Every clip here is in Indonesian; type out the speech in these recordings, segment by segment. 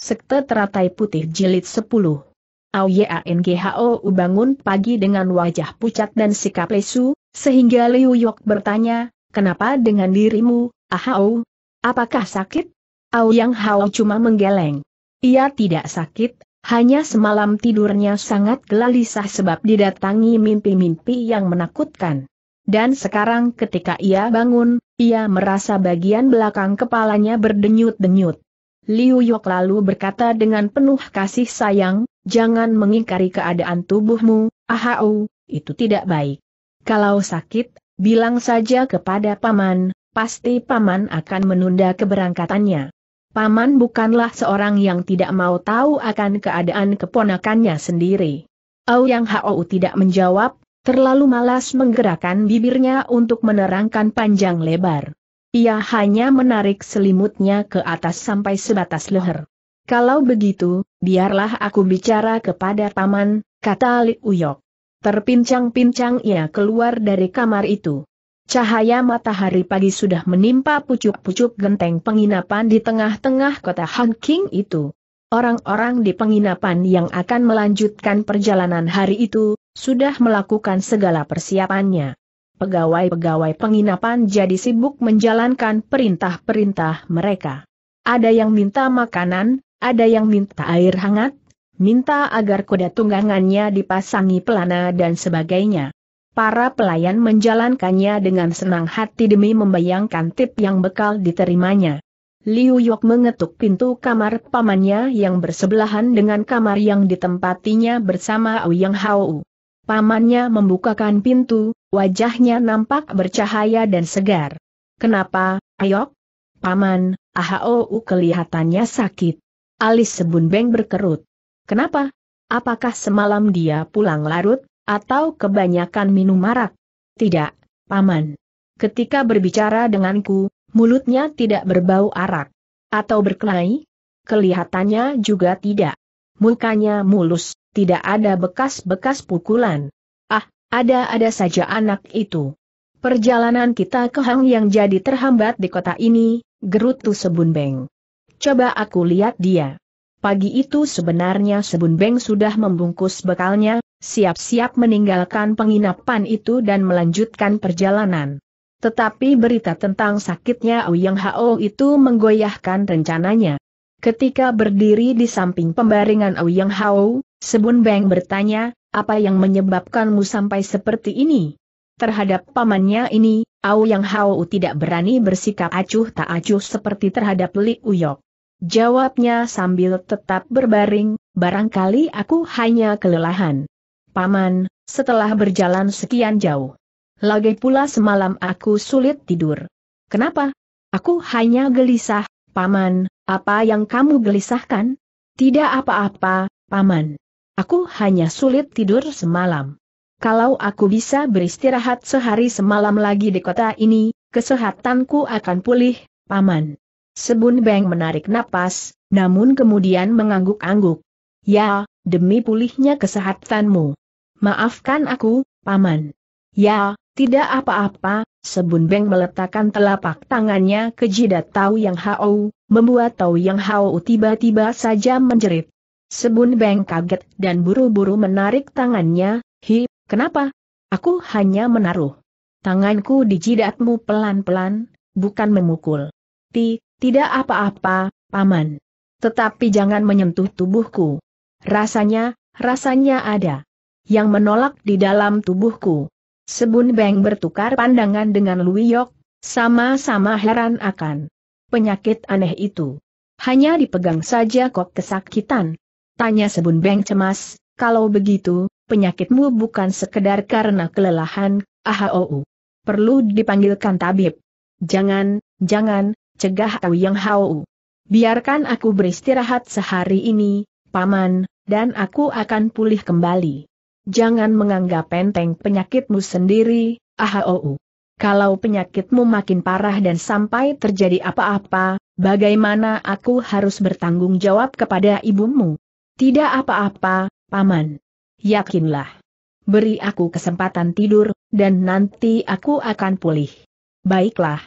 Sekte Teratai Putih Jilid 10 Auyengho bangun pagi dengan wajah pucat dan sikap lesu, sehingga Liu Yok bertanya, kenapa dengan dirimu, Ahau? Apakah sakit? Auyang Hao cuma menggeleng. Ia tidak sakit, hanya semalam tidurnya sangat gelisah sebab didatangi mimpi-mimpi yang menakutkan. Dan sekarang ketika ia bangun, ia merasa bagian belakang kepalanya berdenyut-denyut. Liu Yok lalu berkata dengan penuh kasih sayang, jangan mengingkari keadaan tubuhmu, ahau, itu tidak baik. Kalau sakit, bilang saja kepada paman, pasti paman akan menunda keberangkatannya. Paman bukanlah seorang yang tidak mau tahu akan keadaan keponakannya sendiri. Au Yang Hao tidak menjawab, terlalu malas menggerakkan bibirnya untuk menerangkan panjang lebar. Ia hanya menarik selimutnya ke atas sampai sebatas leher. Kalau begitu, biarlah aku bicara kepada paman, kata Li Uyok. Terpincang-pincang ia keluar dari kamar itu. Cahaya matahari pagi sudah menimpa pucuk-pucuk genteng penginapan di tengah-tengah kota King itu. Orang-orang di penginapan yang akan melanjutkan perjalanan hari itu, sudah melakukan segala persiapannya pegawai-pegawai penginapan jadi sibuk menjalankan perintah-perintah mereka. Ada yang minta makanan, ada yang minta air hangat, minta agar kuda tunggangannya dipasangi pelana dan sebagainya. Para pelayan menjalankannya dengan senang hati demi membayangkan tip yang bekal diterimanya. Liu Yok mengetuk pintu kamar pamannya yang bersebelahan dengan kamar yang ditempatinya bersama Ouyang Hao. Pamannya membukakan pintu, wajahnya nampak bercahaya dan segar. Kenapa, Ayok? Paman, ahau, kelihatannya sakit. Alis sebun beng berkerut. Kenapa? Apakah semalam dia pulang larut, atau kebanyakan minum marak? Tidak, Paman. Ketika berbicara denganku, mulutnya tidak berbau arak. Atau berkelahi? Kelihatannya juga tidak. Mukanya mulus, tidak ada bekas-bekas pukulan. Ah, ada-ada saja anak itu. Perjalanan kita ke Hang yang jadi terhambat di kota ini, gerutu Sebun Beng. Coba aku lihat dia. Pagi itu sebenarnya Sebun Beng sudah membungkus bekalnya, siap-siap meninggalkan penginapan itu dan melanjutkan perjalanan. Tetapi berita tentang sakitnya Ouyang Hao itu menggoyahkan rencananya. Ketika berdiri di samping pembaringan Yang Hao, Sebun Beng bertanya, apa yang menyebabkanmu sampai seperti ini? Terhadap pamannya ini, Yang Hao tidak berani bersikap acuh tak acuh seperti terhadap Li Uyok. Jawabnya sambil tetap berbaring, barangkali aku hanya kelelahan. Paman, setelah berjalan sekian jauh. Lagi pula semalam aku sulit tidur. Kenapa? Aku hanya gelisah, Paman, apa yang kamu gelisahkan? Tidak apa-apa, Paman. Aku hanya sulit tidur semalam. Kalau aku bisa beristirahat sehari semalam lagi di kota ini, kesehatanku akan pulih, Paman. Sebun Beng menarik napas, namun kemudian mengangguk-angguk. Ya, demi pulihnya kesehatanmu. Maafkan aku, Paman. Ya, tidak apa-apa, Sebun Beng meletakkan telapak tangannya ke jidat Tau Yang Hao, membuat Tau Yang Hao tiba-tiba saja menjerit. Sebun Beng kaget dan buru-buru menarik tangannya, Hi, kenapa? Aku hanya menaruh tanganku di jidatmu pelan-pelan, bukan memukul. Ti, tidak apa-apa, paman. Tetapi jangan menyentuh tubuhku. Rasanya, rasanya ada yang menolak di dalam tubuhku. Sebun Beng bertukar pandangan dengan Luyok, sama-sama heran akan penyakit aneh itu. Hanya dipegang saja kok kesakitan. Tanya Sebun Beng cemas, kalau begitu, penyakitmu bukan sekedar karena kelelahan, ahau. Perlu dipanggilkan tabib. Jangan, jangan, cegah tahu Yang Hau. Biarkan aku beristirahat sehari ini, Paman, dan aku akan pulih kembali. Jangan menganggap enteng penyakitmu sendiri, ahau. Kalau penyakitmu makin parah dan sampai terjadi apa-apa, bagaimana aku harus bertanggung jawab kepada ibumu? Tidak apa-apa, Paman. Yakinlah. Beri aku kesempatan tidur, dan nanti aku akan pulih. Baiklah.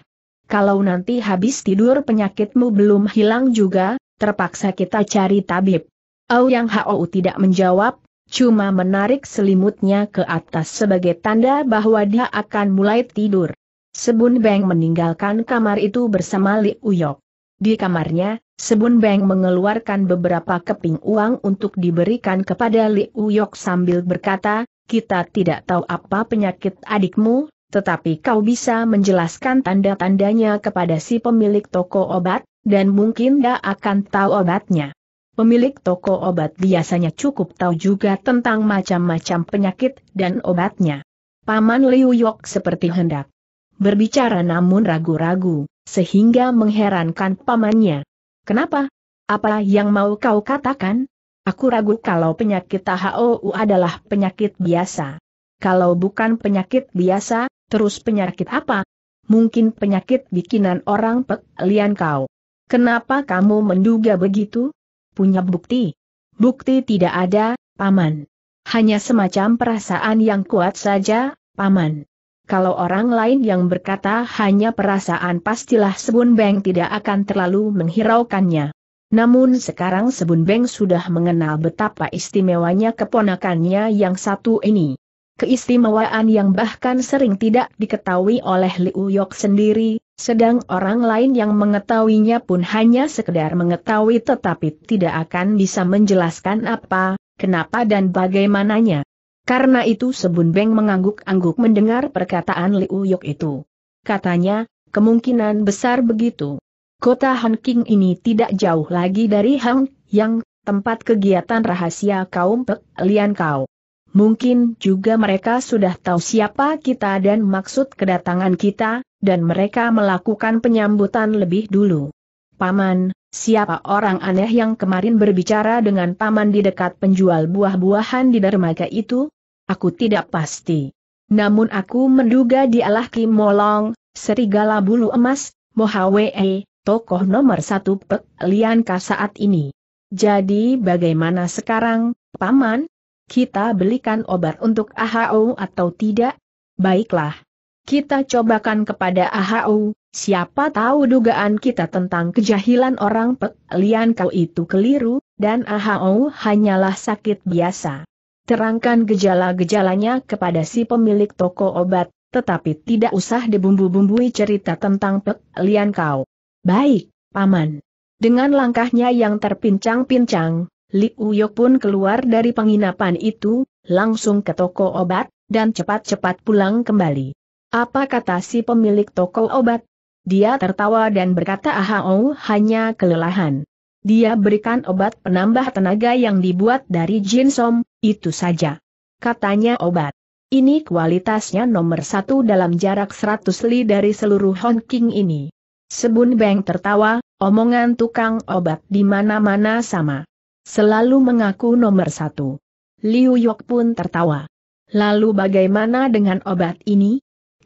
Kalau nanti habis tidur penyakitmu belum hilang juga, terpaksa kita cari tabib. Au Yang hau tidak menjawab, cuma menarik selimutnya ke atas sebagai tanda bahwa dia akan mulai tidur. Sebun Beng meninggalkan kamar itu bersama Li Uyok. Di kamarnya, Sebun Beng mengeluarkan beberapa keping uang untuk diberikan kepada Li Uyok sambil berkata, kita tidak tahu apa penyakit adikmu, tetapi kau bisa menjelaskan tanda-tandanya kepada si pemilik toko obat, dan mungkin dia akan tahu obatnya. Pemilik toko obat biasanya cukup tahu juga tentang macam-macam penyakit dan obatnya. Paman Liu Yok seperti hendak berbicara namun ragu-ragu, sehingga mengherankan pamannya. Kenapa? Apa yang mau kau katakan? Aku ragu kalau penyakit HOU adalah penyakit biasa. Kalau bukan penyakit biasa, terus penyakit apa? Mungkin penyakit bikinan orang pek lian kau. Kenapa kamu menduga begitu? punya bukti. Bukti tidak ada, Paman. Hanya semacam perasaan yang kuat saja, Paman. Kalau orang lain yang berkata hanya perasaan pastilah Sebun Beng tidak akan terlalu menghiraukannya. Namun sekarang Sebun Beng sudah mengenal betapa istimewanya keponakannya yang satu ini keistimewaan yang bahkan sering tidak diketahui oleh Liu Yok sendiri, sedang orang lain yang mengetahuinya pun hanya sekedar mengetahui tetapi tidak akan bisa menjelaskan apa, kenapa dan bagaimananya. Karena itu Sebun Beng mengangguk-angguk mendengar perkataan Liu Yok itu. Katanya, kemungkinan besar begitu. Kota Hanking ini tidak jauh lagi dari Hang Yang, tempat kegiatan rahasia kaum Pek Lian Kau. Mungkin juga mereka sudah tahu siapa kita dan maksud kedatangan kita, dan mereka melakukan penyambutan lebih dulu. Paman, siapa orang aneh yang kemarin berbicara dengan Paman di dekat penjual buah-buahan di dermaga itu? Aku tidak pasti. Namun aku menduga dialah Kim Molong, serigala bulu emas, Mohawee, tokoh nomor satu Pek Lianka saat ini. Jadi bagaimana sekarang, Paman? kita belikan obat untuk AHO atau tidak? Baiklah. Kita cobakan kepada AHO, siapa tahu dugaan kita tentang kejahilan orang pelian kau itu keliru, dan AHO hanyalah sakit biasa. Terangkan gejala-gejalanya kepada si pemilik toko obat, tetapi tidak usah dibumbu-bumbui cerita tentang pelian kau. Baik, Paman. Dengan langkahnya yang terpincang-pincang, Li Uyok pun keluar dari penginapan itu, langsung ke toko obat, dan cepat-cepat pulang kembali. Apa kata si pemilik toko obat? Dia tertawa dan berkata Ahao oh, hanya kelelahan. Dia berikan obat penambah tenaga yang dibuat dari jinsom, itu saja. Katanya obat. Ini kualitasnya nomor satu dalam jarak 100 li dari seluruh Hong King ini. Sebun Beng tertawa, omongan tukang obat di mana-mana sama. Selalu mengaku nomor satu. Liu Yok pun tertawa. Lalu bagaimana dengan obat ini?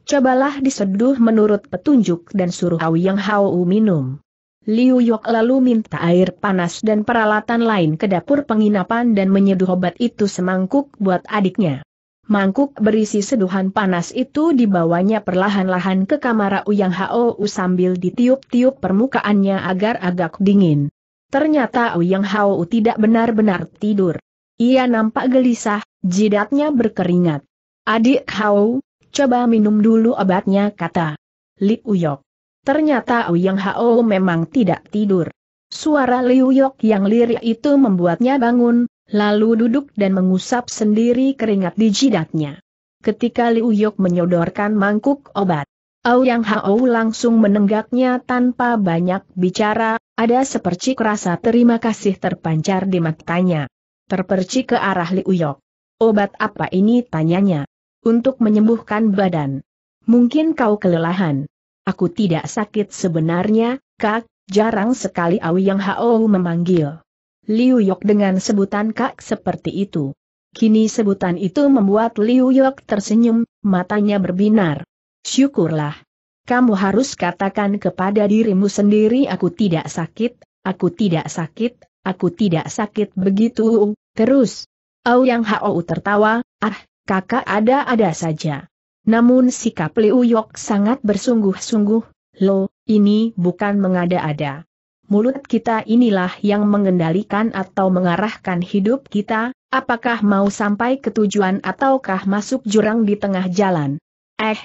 Cobalah diseduh menurut petunjuk dan suruh Hao Yang Hao minum. Liu Yok lalu minta air panas dan peralatan lain ke dapur penginapan dan menyeduh obat itu semangkuk buat adiknya. Mangkuk berisi seduhan panas itu dibawanya perlahan-lahan ke kamar Uyang Hao sambil ditiup-tiup permukaannya agar agak dingin. Ternyata Uyang Hao tidak benar-benar tidur. Ia nampak gelisah, jidatnya berkeringat. Adik Hao, coba minum dulu obatnya kata. Li Uyok. Ternyata Uyang Hao memang tidak tidur. Suara Li Uyok yang lirik itu membuatnya bangun, lalu duduk dan mengusap sendiri keringat di jidatnya. Ketika Li Uyok menyodorkan mangkuk obat, yang Hao langsung menenggaknya tanpa banyak bicara, ada sepercik rasa terima kasih terpancar di matanya. Terpercik ke arah Li Uyok. Obat apa ini tanyanya? Untuk menyembuhkan badan. Mungkin kau kelelahan. Aku tidak sakit sebenarnya, Kak, jarang sekali yang Hao memanggil. Liu Yok dengan sebutan Kak seperti itu. Kini sebutan itu membuat Liu Yok tersenyum, matanya berbinar. Syukurlah. Kamu harus katakan kepada dirimu sendiri aku tidak sakit, aku tidak sakit, aku tidak sakit begitu, terus. Au Yang Hao tertawa, ah, kakak ada-ada saja. Namun sikap Liu Yok sangat bersungguh-sungguh, lo, ini bukan mengada-ada. Mulut kita inilah yang mengendalikan atau mengarahkan hidup kita, apakah mau sampai ke tujuan ataukah masuk jurang di tengah jalan. Eh,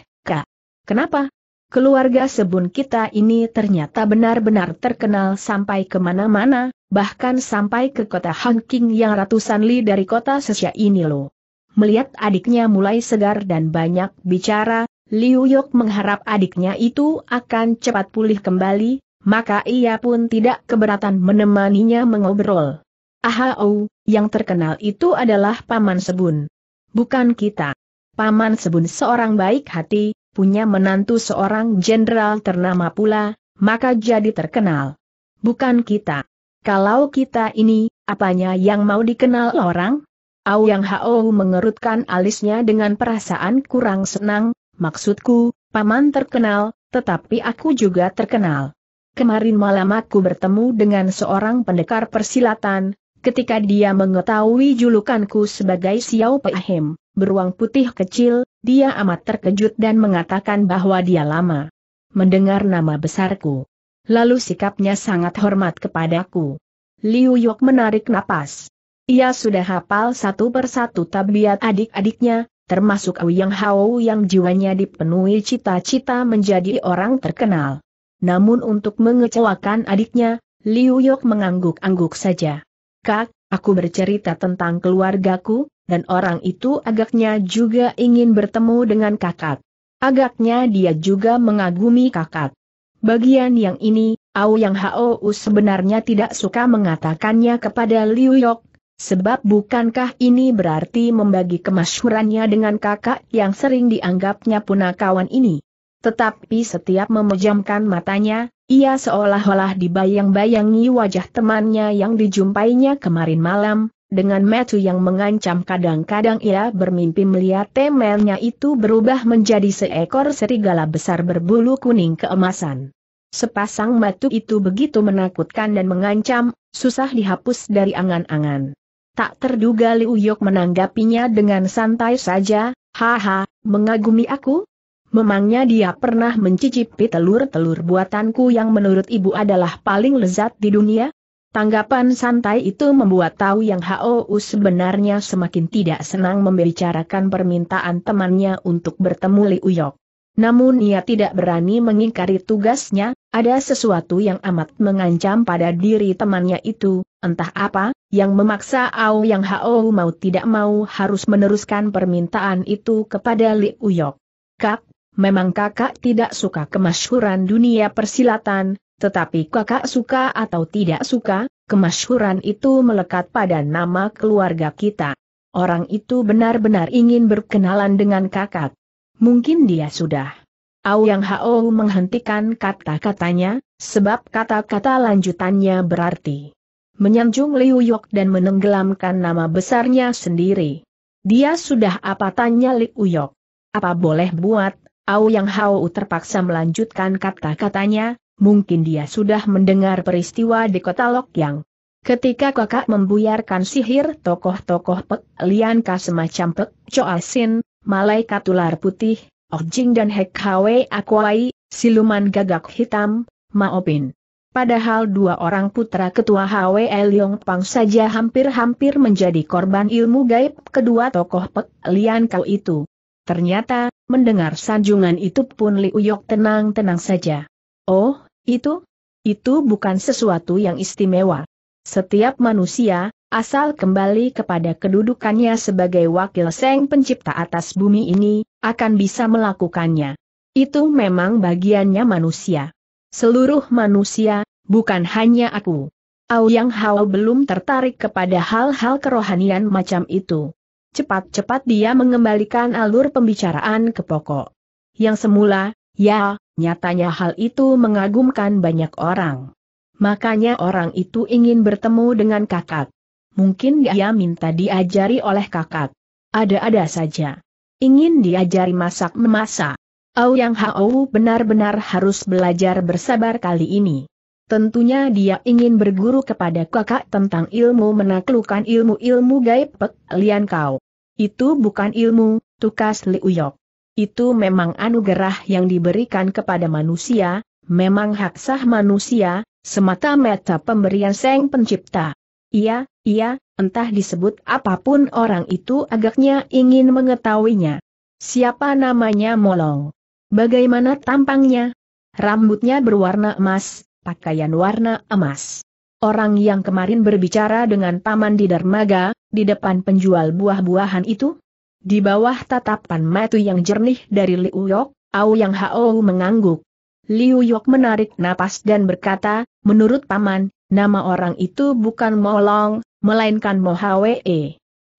Kenapa? Keluarga Sebun kita ini ternyata benar-benar terkenal sampai kemana-mana, bahkan sampai ke kota Hanking yang ratusan li dari kota Sesia ini loh. Melihat adiknya mulai segar dan banyak bicara, Liu Yok mengharap adiknya itu akan cepat pulih kembali, maka ia pun tidak keberatan menemaninya mengobrol. Ahau, yang terkenal itu adalah Paman Sebun. Bukan kita. Paman Sebun seorang baik hati, punya menantu seorang jenderal ternama pula, maka jadi terkenal. Bukan kita. Kalau kita ini, apanya yang mau dikenal orang? Au Yang Hao mengerutkan alisnya dengan perasaan kurang senang, maksudku, paman terkenal, tetapi aku juga terkenal. Kemarin malam aku bertemu dengan seorang pendekar persilatan, ketika dia mengetahui julukanku sebagai Xiao Pei Hem beruang putih kecil, dia amat terkejut dan mengatakan bahwa dia lama mendengar nama besarku. Lalu sikapnya sangat hormat kepadaku. Liu Yok menarik napas. Ia sudah hafal satu persatu tabiat adik-adiknya, termasuk Yang Hao yang jiwanya dipenuhi cita-cita menjadi orang terkenal. Namun untuk mengecewakan adiknya, Liu Yok mengangguk-angguk saja. Kak, aku bercerita tentang keluargaku, dan orang itu agaknya juga ingin bertemu dengan kakak. Agaknya dia juga mengagumi kakak. Bagian yang ini, Au Yang Hou sebenarnya tidak suka mengatakannya kepada Liu Yok, sebab bukankah ini berarti membagi kemasyurannya dengan kakak yang sering dianggapnya punakawan ini. Tetapi setiap memejamkan matanya, ia seolah-olah dibayang-bayangi wajah temannya yang dijumpainya kemarin malam, dengan metu yang mengancam kadang-kadang ia bermimpi melihat temelnya itu berubah menjadi seekor serigala besar berbulu kuning keemasan. Sepasang metu itu begitu menakutkan dan mengancam, susah dihapus dari angan-angan. Tak terduga Liu Yok menanggapinya dengan santai saja, haha, mengagumi aku? Memangnya dia pernah mencicipi telur-telur buatanku yang menurut ibu adalah paling lezat di dunia? Tanggapan santai itu membuat tahu yang HOU sebenarnya semakin tidak senang membicarakan permintaan temannya untuk bertemu Li Uyok. Namun ia tidak berani mengingkari tugasnya, ada sesuatu yang amat mengancam pada diri temannya itu, entah apa, yang memaksa Ao Yang Hao mau tidak mau harus meneruskan permintaan itu kepada Li Uyok. Kak, memang kakak tidak suka kemasyhuran dunia persilatan, tetapi kakak suka atau tidak suka, kemasyhuran itu melekat pada nama keluarga kita. Orang itu benar-benar ingin berkenalan dengan kakak. Mungkin dia sudah. Au Yang Hao menghentikan kata-katanya, sebab kata-kata lanjutannya berarti menyanjung Liu Yok dan menenggelamkan nama besarnya sendiri. Dia sudah apa tanya Liu Yok? Apa boleh buat? Au Yang Hao terpaksa melanjutkan kata-katanya, mungkin dia sudah mendengar peristiwa di kota Lokyang. Ketika kakak membuyarkan sihir tokoh-tokoh Pek Lianka semacam Pek Choasin, Malaikat Ular Putih, Ojing oh dan Hek Hwe Akwai, Siluman Gagak Hitam, Maopin. Padahal dua orang putra ketua Hwe Elyong Pang saja hampir-hampir menjadi korban ilmu gaib kedua tokoh Pek Lianka itu. Ternyata, mendengar sanjungan itu pun Liu tenang-tenang saja. Oh, itu? Itu bukan sesuatu yang istimewa. Setiap manusia, asal kembali kepada kedudukannya sebagai wakil seng pencipta atas bumi ini, akan bisa melakukannya. Itu memang bagiannya manusia. Seluruh manusia, bukan hanya aku. Au Yang Hao belum tertarik kepada hal-hal kerohanian macam itu. Cepat-cepat dia mengembalikan alur pembicaraan ke pokok. Yang semula, ya, Nyatanya hal itu mengagumkan banyak orang. Makanya orang itu ingin bertemu dengan kakak. Mungkin dia minta diajari oleh kakak. Ada-ada saja. Ingin diajari masak-memasak. au Yang hau benar-benar harus belajar bersabar kali ini. Tentunya dia ingin berguru kepada kakak tentang ilmu menaklukkan ilmu-ilmu gaib Pek Lian Kau. Itu bukan ilmu, tukas Liuyok. Itu memang anugerah yang diberikan kepada manusia, memang hak sah manusia, semata-mata pemberian Sang Pencipta. Iya, iya, entah disebut apapun orang itu agaknya ingin mengetahuinya. Siapa namanya Molong? Bagaimana tampangnya? Rambutnya berwarna emas, pakaian warna emas. Orang yang kemarin berbicara dengan paman di dermaga, di depan penjual buah-buahan itu? Di bawah tatapan mata yang jernih dari Liu Yok, Au Yang Hao mengangguk. Liu Yok menarik napas dan berkata, menurut paman, nama orang itu bukan Molong, melainkan Mo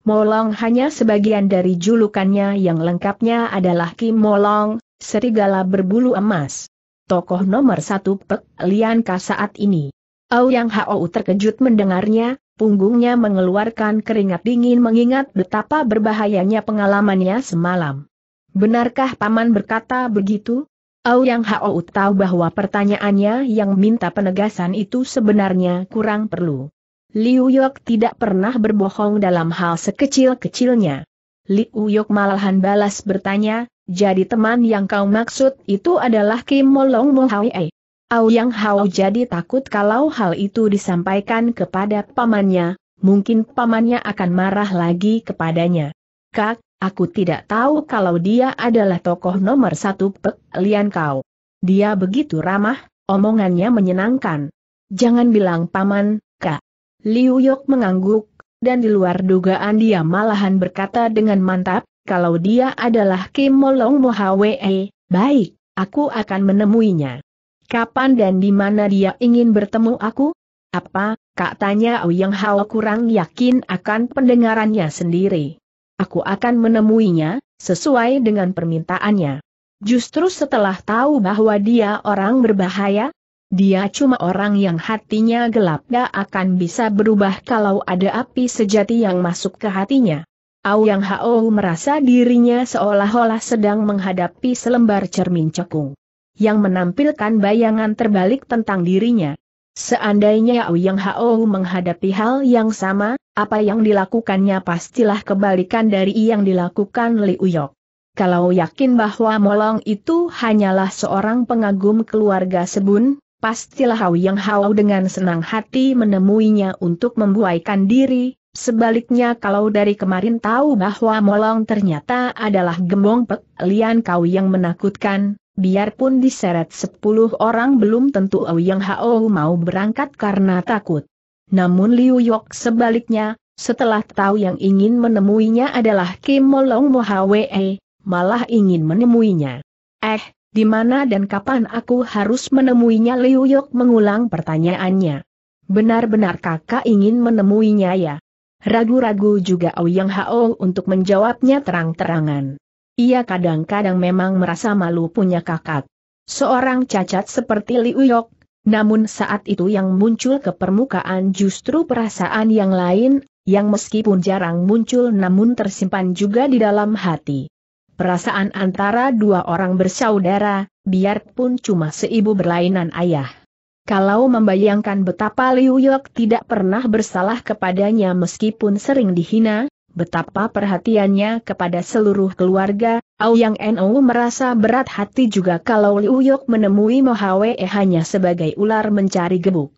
Molong hanya sebagian dari julukannya yang lengkapnya adalah Kim Molong, serigala berbulu emas. Tokoh nomor satu Pek Lian saat ini. Au Yang Hao terkejut mendengarnya, Punggungnya mengeluarkan keringat dingin mengingat betapa berbahayanya pengalamannya semalam. Benarkah Paman berkata begitu? Au Yang Hao tahu bahwa pertanyaannya yang minta penegasan itu sebenarnya kurang perlu. Liu Yok tidak pernah berbohong dalam hal sekecil-kecilnya. Liu Yok malahan balas bertanya, jadi teman yang kau maksud itu adalah Kim Molong Mohaie yang Hao jadi takut kalau hal itu disampaikan kepada pamannya, mungkin pamannya akan marah lagi kepadanya. Kak, aku tidak tahu kalau dia adalah tokoh nomor satu Pek Lian Kau. Dia begitu ramah, omongannya menyenangkan. Jangan bilang paman, kak. Liu Yok mengangguk, dan di luar dugaan dia malahan berkata dengan mantap, kalau dia adalah Kim Molong Mohwe, baik, aku akan menemuinya. Kapan dan di mana dia ingin bertemu aku? Apa, kak tanya Yang Hao kurang yakin akan pendengarannya sendiri. Aku akan menemuinya, sesuai dengan permintaannya. Justru setelah tahu bahwa dia orang berbahaya, dia cuma orang yang hatinya gelap gak akan bisa berubah kalau ada api sejati yang masuk ke hatinya. Au Yang Hao merasa dirinya seolah-olah sedang menghadapi selembar cermin cekung yang menampilkan bayangan terbalik tentang dirinya. Seandainya Yang Hao menghadapi hal yang sama, apa yang dilakukannya pastilah kebalikan dari yang dilakukan Li Uyok. Kalau yakin bahwa Molong itu hanyalah seorang pengagum keluarga Sebun, pastilah Hao Yang Hao dengan senang hati menemuinya untuk membuaikan diri, Sebaliknya kalau dari kemarin tahu bahwa Molong ternyata adalah Gembong Pek Lian Kau yang menakutkan, biarpun diseret sepuluh orang belum tentu Ouyang Hao mau berangkat karena takut. Namun Liu Yok sebaliknya, setelah tahu yang ingin menemuinya adalah Kim Molong Mohwe, malah ingin menemuinya. Eh, di mana dan kapan aku harus menemuinya Liu Yok mengulang pertanyaannya. Benar-benar kakak ingin menemuinya ya? Ragu-ragu juga Ouyang Hao untuk menjawabnya terang-terangan. Ia kadang-kadang memang merasa malu punya kakak. Seorang cacat seperti Liu Uyok, namun saat itu yang muncul ke permukaan justru perasaan yang lain, yang meskipun jarang muncul namun tersimpan juga di dalam hati. Perasaan antara dua orang bersaudara, biarpun cuma seibu berlainan ayah. Kalau membayangkan betapa Liu Yok tidak pernah bersalah kepadanya meskipun sering dihina, Betapa perhatiannya kepada seluruh keluarga, Yang No merasa berat hati juga kalau Liu Yok menemui Mohawe hanya sebagai ular mencari gebuk.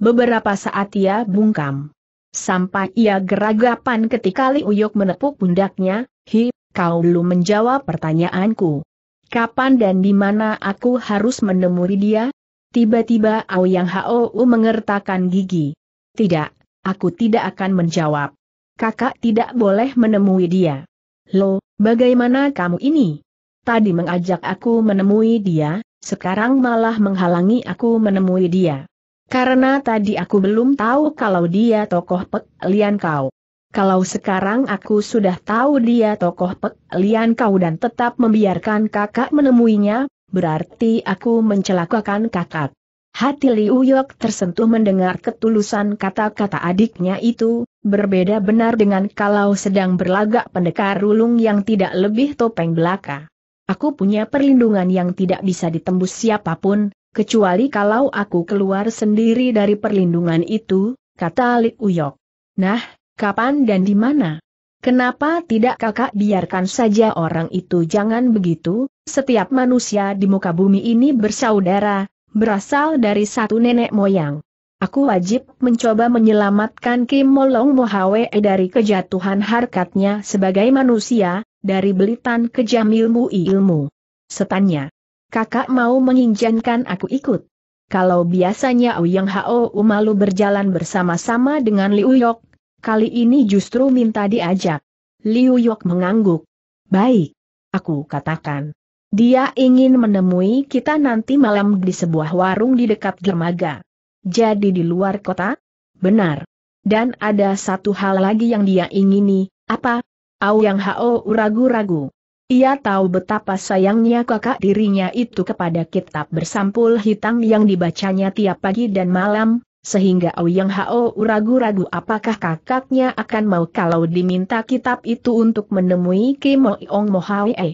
Beberapa saat ia bungkam. Sampai ia geragapan ketika Liu Yok menepuk pundaknya, Hi, kau belum menjawab pertanyaanku. Kapan dan di mana aku harus menemui dia? Tiba-tiba Yang Hao mengertakkan gigi. Tidak, aku tidak akan menjawab kakak tidak boleh menemui dia. Lo, bagaimana kamu ini? Tadi mengajak aku menemui dia, sekarang malah menghalangi aku menemui dia. Karena tadi aku belum tahu kalau dia tokoh Pek Lian Kau. Kalau sekarang aku sudah tahu dia tokoh Pek Lian Kau dan tetap membiarkan kakak menemuinya, berarti aku mencelakakan kakak. Hati Liu Yok tersentuh mendengar ketulusan kata-kata adiknya itu, berbeda benar dengan kalau sedang berlagak pendekar rulung yang tidak lebih topeng belaka. Aku punya perlindungan yang tidak bisa ditembus siapapun, kecuali kalau aku keluar sendiri dari perlindungan itu, kata Liu Yok. Nah, kapan dan di mana? Kenapa tidak kakak biarkan saja orang itu jangan begitu, setiap manusia di muka bumi ini bersaudara, berasal dari satu nenek moyang. Aku wajib mencoba menyelamatkan Kim Molong Mohawe dari kejatuhan harkatnya sebagai manusia, dari belitan kejam ilmu ilmu. Setannya. Kakak mau menginjankan aku ikut. Kalau biasanya Uyang Hao Umalu berjalan bersama-sama dengan Liu Yok, kali ini justru minta diajak. Liu Yok mengangguk. Baik. Aku katakan. Dia ingin menemui kita nanti malam di sebuah warung di dekat dermaga. Jadi di luar kota? Benar. Dan ada satu hal lagi yang dia ingini, apa? Yang Hao ragu-ragu. Ia tahu betapa sayangnya kakak dirinya itu kepada kitab bersampul hitam yang dibacanya tiap pagi dan malam, sehingga Au Yang Hao ragu-ragu apakah kakaknya akan mau kalau diminta kitab itu untuk menemui Kimo Iong Mohawe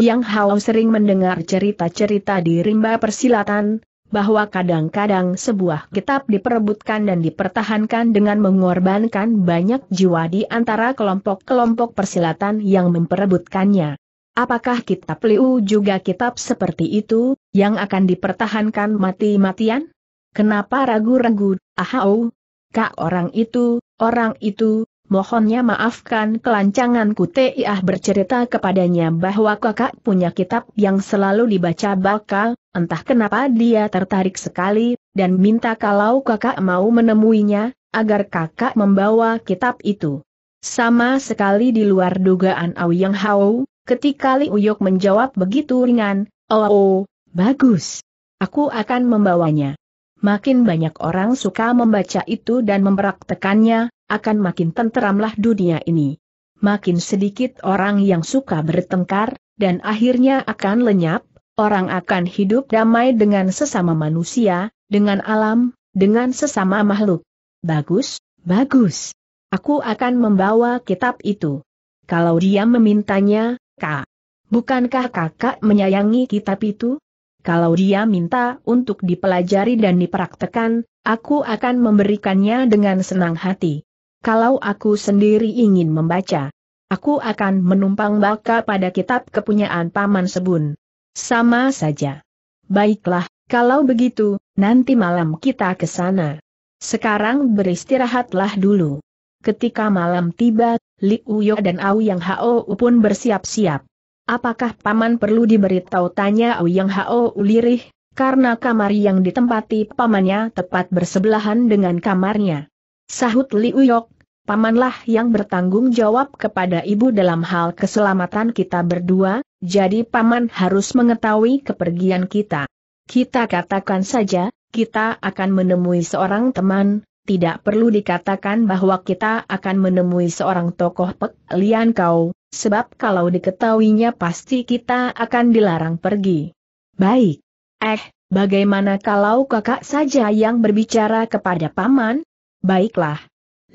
yang Hao sering mendengar cerita-cerita di rimba persilatan, bahwa kadang-kadang sebuah kitab diperebutkan dan dipertahankan dengan mengorbankan banyak jiwa di antara kelompok-kelompok persilatan yang memperebutkannya. Apakah kitab Liu juga kitab seperti itu, yang akan dipertahankan mati-matian? Kenapa ragu-ragu, ahau? Kak orang itu, orang itu, Mohonnya maafkan kelancanganku Tiah bercerita kepadanya bahwa kakak punya kitab yang selalu dibaca bakal, entah kenapa dia tertarik sekali, dan minta kalau kakak mau menemuinya, agar kakak membawa kitab itu. Sama sekali di luar dugaan Auyang Hao, ketika Liuyok menjawab begitu ringan, oh, oh, bagus. Aku akan membawanya. Makin banyak orang suka membaca itu dan mempraktekannya, akan makin tenteramlah dunia ini. Makin sedikit orang yang suka bertengkar, dan akhirnya akan lenyap, orang akan hidup damai dengan sesama manusia, dengan alam, dengan sesama makhluk. Bagus, bagus. Aku akan membawa kitab itu. Kalau dia memintanya, Kak. Bukankah kakak menyayangi kitab itu? Kalau dia minta untuk dipelajari dan dipraktekan, aku akan memberikannya dengan senang hati kalau aku sendiri ingin membaca. Aku akan menumpang baka pada kitab kepunyaan Paman Sebun. Sama saja. Baiklah, kalau begitu, nanti malam kita ke sana. Sekarang beristirahatlah dulu. Ketika malam tiba, Li Uyo dan Auyang Hao pun bersiap-siap. Apakah Paman perlu diberitahu tanya Auyang Hao lirih, karena kamar yang ditempati Pamannya tepat bersebelahan dengan kamarnya. Sahut Liu Yok, pamanlah yang bertanggung jawab kepada ibu dalam hal keselamatan kita berdua, jadi paman harus mengetahui kepergian kita. Kita katakan saja, kita akan menemui seorang teman, tidak perlu dikatakan bahwa kita akan menemui seorang tokoh Pek Lian Kau, sebab kalau diketahuinya pasti kita akan dilarang pergi. Baik. Eh, bagaimana kalau kakak saja yang berbicara kepada paman, Baiklah.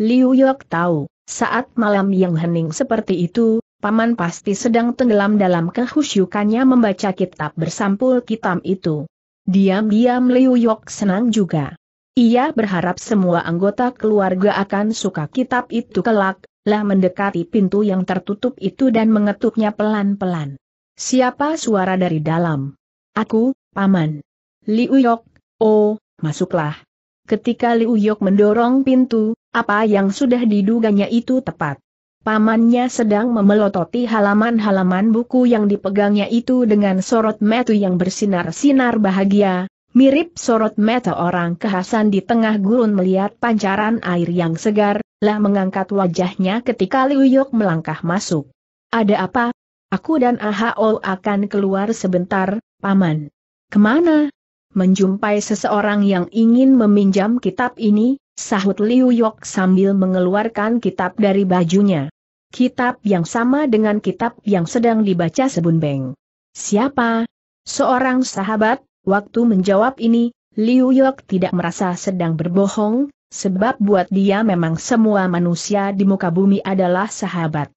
Liu Yok tahu, saat malam yang hening seperti itu, Paman pasti sedang tenggelam dalam kehusyukannya membaca kitab bersampul kitam itu. Diam-diam Liu Yok senang juga. Ia berharap semua anggota keluarga akan suka kitab itu kelak, lah mendekati pintu yang tertutup itu dan mengetuknya pelan-pelan. Siapa suara dari dalam? Aku, Paman. Liu Yok, oh, masuklah. Ketika Liu Yok mendorong pintu, apa yang sudah diduganya itu tepat. Pamannya sedang memelototi halaman-halaman buku yang dipegangnya itu dengan sorot metu yang bersinar-sinar bahagia, mirip sorot mata orang kehasan di tengah gurun melihat pancaran air yang segar, lah mengangkat wajahnya ketika Liu Yok melangkah masuk. Ada apa? Aku dan Ahao akan keluar sebentar, Paman. Kemana? menjumpai seseorang yang ingin meminjam kitab ini, sahut Liu Yok sambil mengeluarkan kitab dari bajunya. Kitab yang sama dengan kitab yang sedang dibaca Sebun Beng. Siapa? Seorang sahabat, waktu menjawab ini, Liu Yok tidak merasa sedang berbohong, sebab buat dia memang semua manusia di muka bumi adalah sahabat.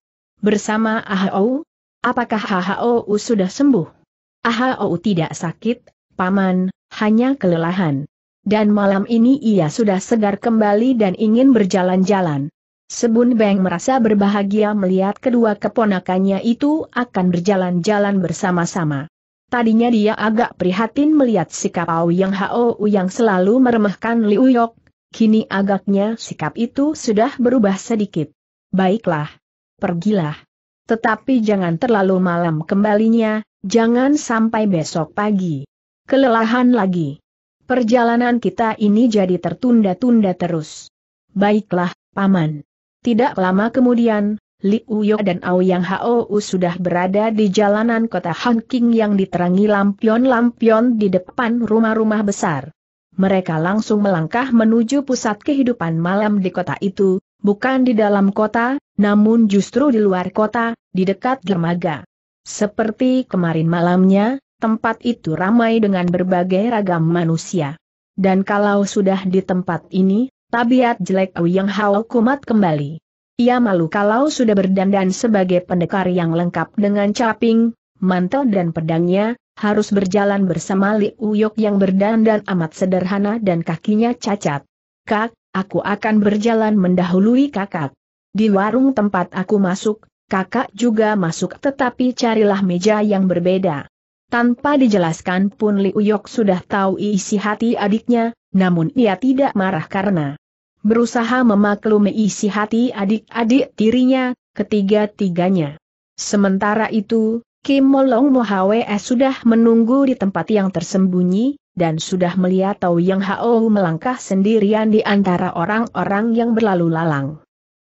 Bersama Ahao. apakah Ahao sudah sembuh? Ahao tidak sakit, Paman, hanya kelelahan. Dan malam ini ia sudah segar kembali dan ingin berjalan-jalan. Sebun Beng merasa berbahagia melihat kedua keponakannya itu akan berjalan-jalan bersama-sama. Tadinya dia agak prihatin melihat sikap Au Yang Hao yang selalu meremehkan Liu Yok, kini agaknya sikap itu sudah berubah sedikit. Baiklah, pergilah. Tetapi jangan terlalu malam kembalinya, jangan sampai besok pagi. Kelelahan lagi. Perjalanan kita ini jadi tertunda-tunda terus. Baiklah, Paman. Tidak lama kemudian, Li Uyo dan Aoyang Hou sudah berada di jalanan kota Hanking yang diterangi lampion-lampion di depan rumah-rumah besar. Mereka langsung melangkah menuju pusat kehidupan malam di kota itu, bukan di dalam kota, namun justru di luar kota, di dekat dermaga. Seperti kemarin malamnya, Tempat itu ramai dengan berbagai ragam manusia. Dan kalau sudah di tempat ini, tabiat jelek Yang Hao kumat kembali. Ia malu kalau sudah berdandan sebagai pendekar yang lengkap dengan caping, mantel dan pedangnya, harus berjalan bersama Li Uyok yang berdandan amat sederhana dan kakinya cacat. Kak, aku akan berjalan mendahului kakak. Di warung tempat aku masuk, kakak juga masuk tetapi carilah meja yang berbeda. Tanpa dijelaskan pun Li Uyok sudah tahu isi hati adiknya, namun ia tidak marah karena berusaha memaklumi isi hati adik-adik tirinya, ketiga-tiganya. Sementara itu, Kim Molong Mohawe sudah menunggu di tempat yang tersembunyi, dan sudah melihat Tau Yang Hao melangkah sendirian di antara orang-orang yang berlalu lalang.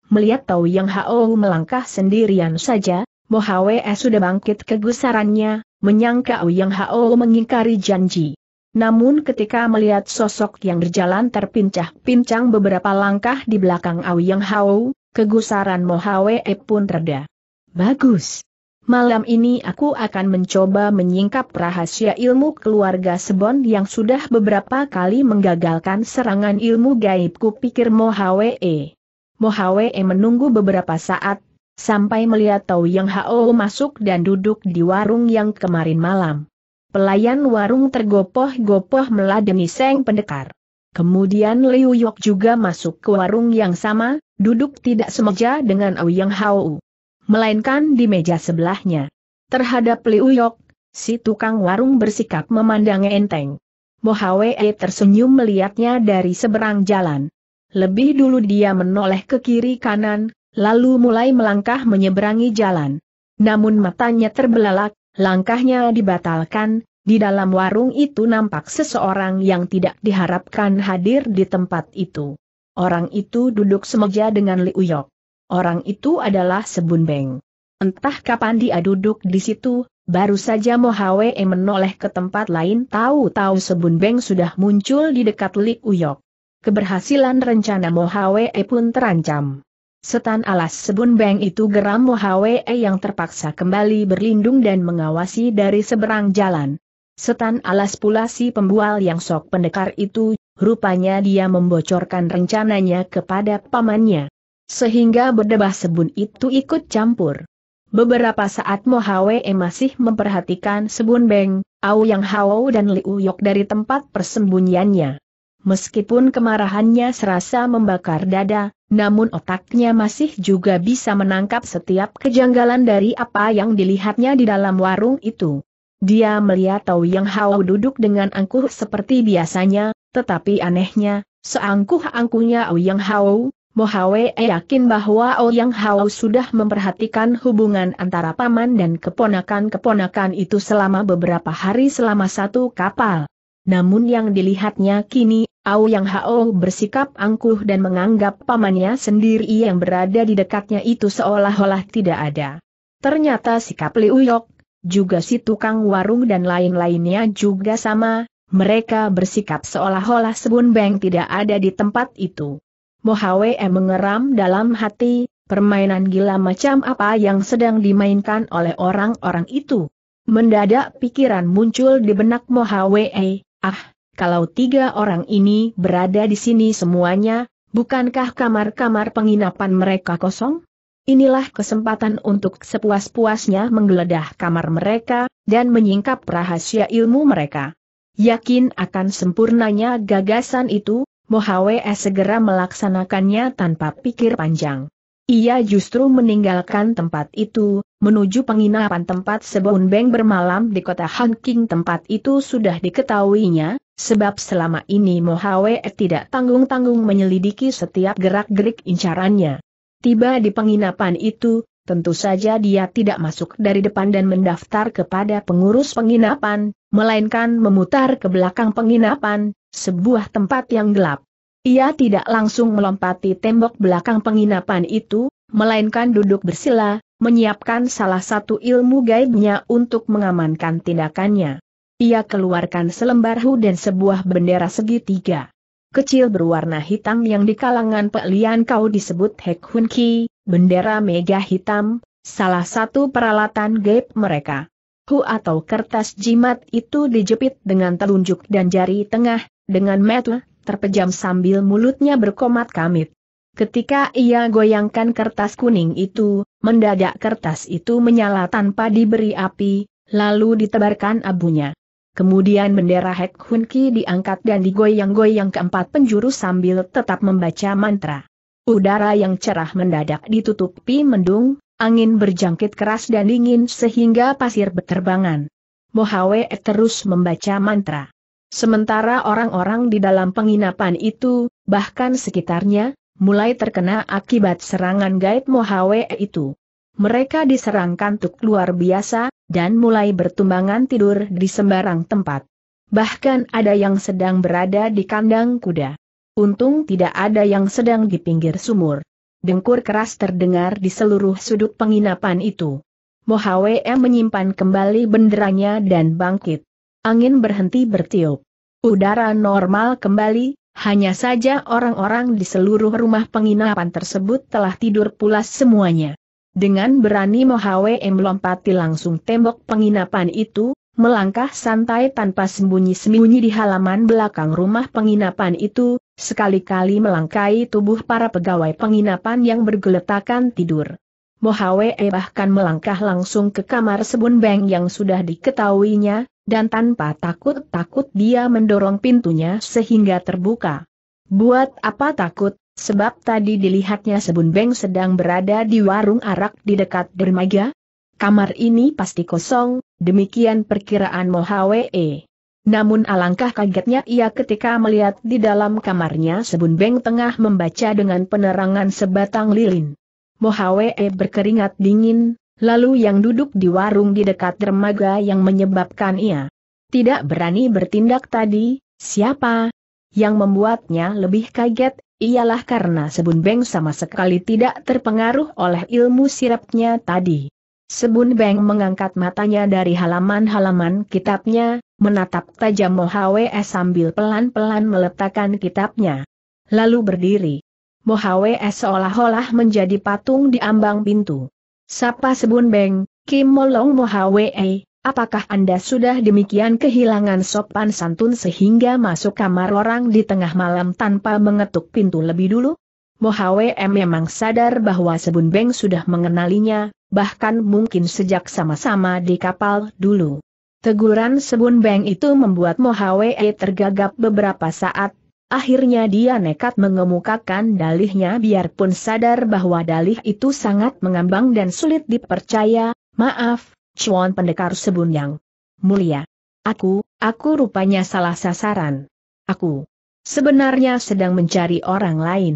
Melihat Tau Yang Hao melangkah sendirian saja, Mohawe sudah bangkit kegusarannya, menyangka Uyang Hao mengingkari janji. Namun ketika melihat sosok yang berjalan terpincah-pincang beberapa langkah di belakang Auyang Hao, kegusaran Mohawe pun reda. Bagus. Malam ini aku akan mencoba menyingkap rahasia ilmu keluarga Sebon yang sudah beberapa kali menggagalkan serangan ilmu gaibku pikir Mohawe. E. Mohawe e menunggu beberapa saat, sampai melihat Tau Yang Hao masuk dan duduk di warung yang kemarin malam. Pelayan warung tergopoh-gopoh meladeni Seng Pendekar. Kemudian Liu Yok juga masuk ke warung yang sama, duduk tidak semeja dengan Au Yang Hao. Melainkan di meja sebelahnya. Terhadap Liu Yok, si tukang warung bersikap memandang enteng. Mohawe e tersenyum melihatnya dari seberang jalan. Lebih dulu dia menoleh ke kiri kanan, lalu mulai melangkah menyeberangi jalan. Namun matanya terbelalak, langkahnya dibatalkan, di dalam warung itu nampak seseorang yang tidak diharapkan hadir di tempat itu. Orang itu duduk semeja dengan Liu Uyok. Orang itu adalah Sebun Beng. Entah kapan dia duduk di situ, baru saja Mo menoleh ke tempat lain tahu-tahu Sebun Beng sudah muncul di dekat Liu Uyok. Keberhasilan rencana Mo pun terancam. Setan alas Sebun Beng itu geram Mohawe yang terpaksa kembali berlindung dan mengawasi dari seberang jalan. Setan alas pula si pembual yang sok pendekar itu, rupanya dia membocorkan rencananya kepada pamannya. Sehingga berdebah Sebun itu ikut campur. Beberapa saat Mohawe masih memperhatikan Sebun Beng, Au Yang Hao dan Liu Yok dari tempat persembunyiannya. Meskipun kemarahannya serasa membakar dada, namun otaknya masih juga bisa menangkap setiap kejanggalan dari apa yang dilihatnya di dalam warung itu. Dia melihat Tau Yang Hao duduk dengan angkuh seperti biasanya, tetapi anehnya, seangkuh-angkuhnya Au Yang Hao, Mohawe yakin bahwa Au Yang Hao sudah memperhatikan hubungan antara paman dan keponakan-keponakan itu selama beberapa hari selama satu kapal. Namun yang dilihatnya kini Au yang Hao bersikap angkuh dan menganggap pamannya sendiri yang berada di dekatnya itu seolah-olah tidak ada. Ternyata sikap Liu Yok, juga si tukang warung dan lain-lainnya juga sama, mereka bersikap seolah-olah Sebun Beng tidak ada di tempat itu. Mohawe mengeram dalam hati, permainan gila macam apa yang sedang dimainkan oleh orang-orang itu. Mendadak pikiran muncul di benak Mohawe, ah, kalau tiga orang ini berada di sini semuanya, bukankah kamar-kamar penginapan mereka kosong? Inilah kesempatan untuk sepuas-puasnya menggeledah kamar mereka, dan menyingkap rahasia ilmu mereka. Yakin akan sempurnanya gagasan itu, Mohawes segera melaksanakannya tanpa pikir panjang. Ia justru meninggalkan tempat itu, menuju penginapan tempat Sebun Beng bermalam di kota Hanking tempat itu sudah diketahuinya, sebab selama ini Mohawe tidak tanggung-tanggung menyelidiki setiap gerak-gerik incarannya. Tiba di penginapan itu, tentu saja dia tidak masuk dari depan dan mendaftar kepada pengurus penginapan, melainkan memutar ke belakang penginapan, sebuah tempat yang gelap. Ia tidak langsung melompati tembok belakang penginapan itu, melainkan duduk bersila, menyiapkan salah satu ilmu gaibnya untuk mengamankan tindakannya. Ia keluarkan selembar hu dan sebuah bendera segitiga. Kecil berwarna hitam yang di kalangan pelian kau disebut Hek Hun Ki, bendera mega hitam, salah satu peralatan gaib mereka. Hu atau kertas jimat itu dijepit dengan telunjuk dan jari tengah, dengan metu terpejam sambil mulutnya berkomat kamit. Ketika ia goyangkan kertas kuning itu, mendadak kertas itu menyala tanpa diberi api, lalu ditebarkan abunya. Kemudian bendera Hek Hun Ki diangkat dan digoyang-goyang keempat penjuru sambil tetap membaca mantra. Udara yang cerah mendadak ditutupi mendung, angin berjangkit keras dan dingin sehingga pasir berterbangan. Mohawe terus membaca mantra. Sementara orang-orang di dalam penginapan itu, bahkan sekitarnya, mulai terkena akibat serangan gaib Mohawe itu. Mereka diserang kantuk luar biasa, dan mulai bertumbangan tidur di sembarang tempat. Bahkan ada yang sedang berada di kandang kuda. Untung tidak ada yang sedang di pinggir sumur. Dengkur keras terdengar di seluruh sudut penginapan itu. Mohawe menyimpan kembali benderanya dan bangkit angin berhenti bertiup. Udara normal kembali, hanya saja orang-orang di seluruh rumah penginapan tersebut telah tidur pulas semuanya. Dengan berani Mohawe melompati langsung tembok penginapan itu, melangkah santai tanpa sembunyi-sembunyi di halaman belakang rumah penginapan itu, sekali-kali melangkai tubuh para pegawai penginapan yang bergeletakan tidur. Mohawe bahkan melangkah langsung ke kamar Sebun Beng yang sudah diketahuinya, dan tanpa takut-takut dia mendorong pintunya sehingga terbuka. Buat apa takut, sebab tadi dilihatnya Sebun Beng sedang berada di warung arak di dekat dermaga? Kamar ini pasti kosong, demikian perkiraan Mohawee. Namun alangkah kagetnya ia ketika melihat di dalam kamarnya Sebun Beng tengah membaca dengan penerangan sebatang lilin. Mohawee berkeringat dingin, lalu yang duduk di warung di dekat dermaga yang menyebabkan ia tidak berani bertindak tadi, siapa? Yang membuatnya lebih kaget, ialah karena Sebun Beng sama sekali tidak terpengaruh oleh ilmu sirapnya tadi. Sebun Beng mengangkat matanya dari halaman-halaman kitabnya, menatap tajam Mohwe sambil pelan-pelan meletakkan kitabnya. Lalu berdiri. Mohwe seolah-olah menjadi patung di ambang pintu. Sapa Sebun Beng, Kim Molong Mohawei, apakah Anda sudah demikian kehilangan sopan santun sehingga masuk kamar orang di tengah malam tanpa mengetuk pintu lebih dulu? Mohawei memang sadar bahwa Sebun Beng sudah mengenalinya, bahkan mungkin sejak sama-sama di kapal dulu. Teguran Sebun Beng itu membuat Mohawei tergagap beberapa saat, Akhirnya dia nekat mengemukakan dalihnya biarpun sadar bahwa dalih itu sangat mengambang dan sulit dipercaya, maaf, cuan pendekar sebunyang. Mulia. Aku, aku rupanya salah sasaran. Aku sebenarnya sedang mencari orang lain.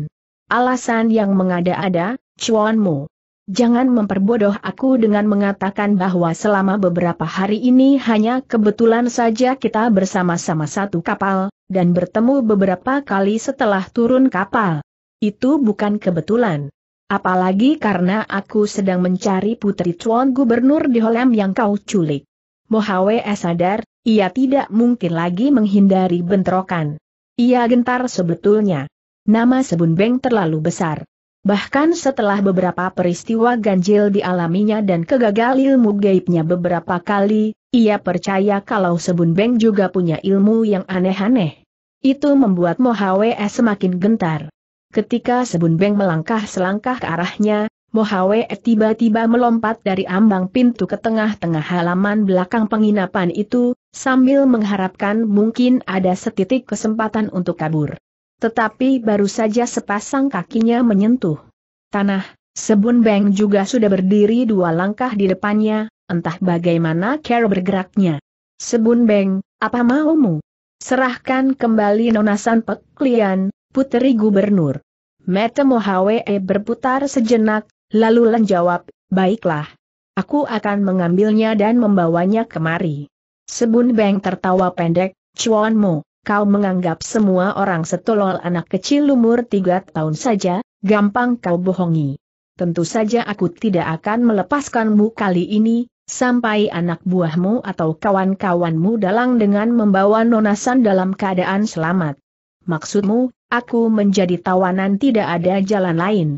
Alasan yang mengada-ada, cuanmu. Jangan memperbodoh aku dengan mengatakan bahwa selama beberapa hari ini hanya kebetulan saja kita bersama-sama satu kapal, dan bertemu beberapa kali setelah turun kapal. Itu bukan kebetulan. Apalagi karena aku sedang mencari putri Tuan Gubernur di Holem yang kau culik. Mohawe sadar, ia tidak mungkin lagi menghindari bentrokan. Ia gentar sebetulnya. Nama Sebun Beng terlalu besar. Bahkan setelah beberapa peristiwa ganjil dialaminya dan kegagal ilmu gaibnya beberapa kali, ia percaya kalau Sebun Beng juga punya ilmu yang aneh-aneh. Itu membuat Mohawe semakin gentar. Ketika Sebun Beng melangkah selangkah ke arahnya, Mohawe tiba-tiba melompat dari ambang pintu ke tengah-tengah halaman belakang penginapan itu, sambil mengharapkan mungkin ada setitik kesempatan untuk kabur. Tetapi baru saja sepasang kakinya menyentuh tanah, Sebun Beng juga sudah berdiri dua langkah di depannya, entah bagaimana cara bergeraknya. Sebun Beng, apa maumu? Serahkan kembali nonasan Peklian, Puteri Gubernur. Mete Mohawe e berputar sejenak, lalu menjawab, baiklah. Aku akan mengambilnya dan membawanya kemari. Sebun Beng tertawa pendek, Chuan Mo kau menganggap semua orang setolol anak kecil umur tiga tahun saja, gampang kau bohongi. Tentu saja aku tidak akan melepaskanmu kali ini, sampai anak buahmu atau kawan-kawanmu dalang dengan membawa nonasan dalam keadaan selamat. Maksudmu, aku menjadi tawanan tidak ada jalan lain.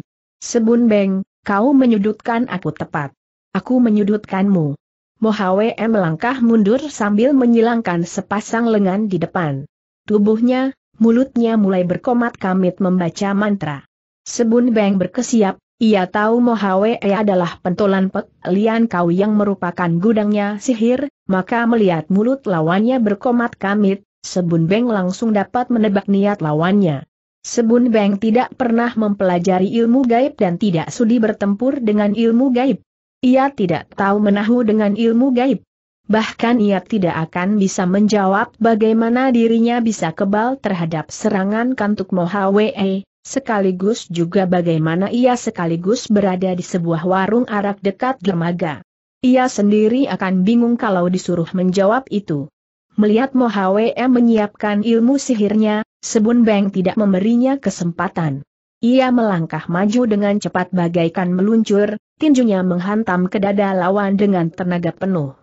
Sebun Beng, kau menyudutkan aku tepat. Aku menyudutkanmu. Mohawe melangkah mundur sambil menyilangkan sepasang lengan di depan tubuhnya, mulutnya mulai berkomat-kamit membaca mantra. Sebun Beng berkesiap, ia tahu Mohawe adalah pentolan Pek Lian Kau yang merupakan gudangnya sihir, maka melihat mulut lawannya berkomat-kamit, Sebun Beng langsung dapat menebak niat lawannya. Sebun Beng tidak pernah mempelajari ilmu gaib dan tidak sudi bertempur dengan ilmu gaib. Ia tidak tahu menahu dengan ilmu gaib bahkan ia tidak akan bisa menjawab bagaimana dirinya bisa kebal terhadap serangan kantuk Mohawe, sekaligus juga bagaimana ia sekaligus berada di sebuah warung arak dekat dermaga. Ia sendiri akan bingung kalau disuruh menjawab itu. Melihat Mohawe menyiapkan ilmu sihirnya, Sebun Beng tidak memberinya kesempatan. Ia melangkah maju dengan cepat bagaikan meluncur, tinjunya menghantam ke dada lawan dengan tenaga penuh.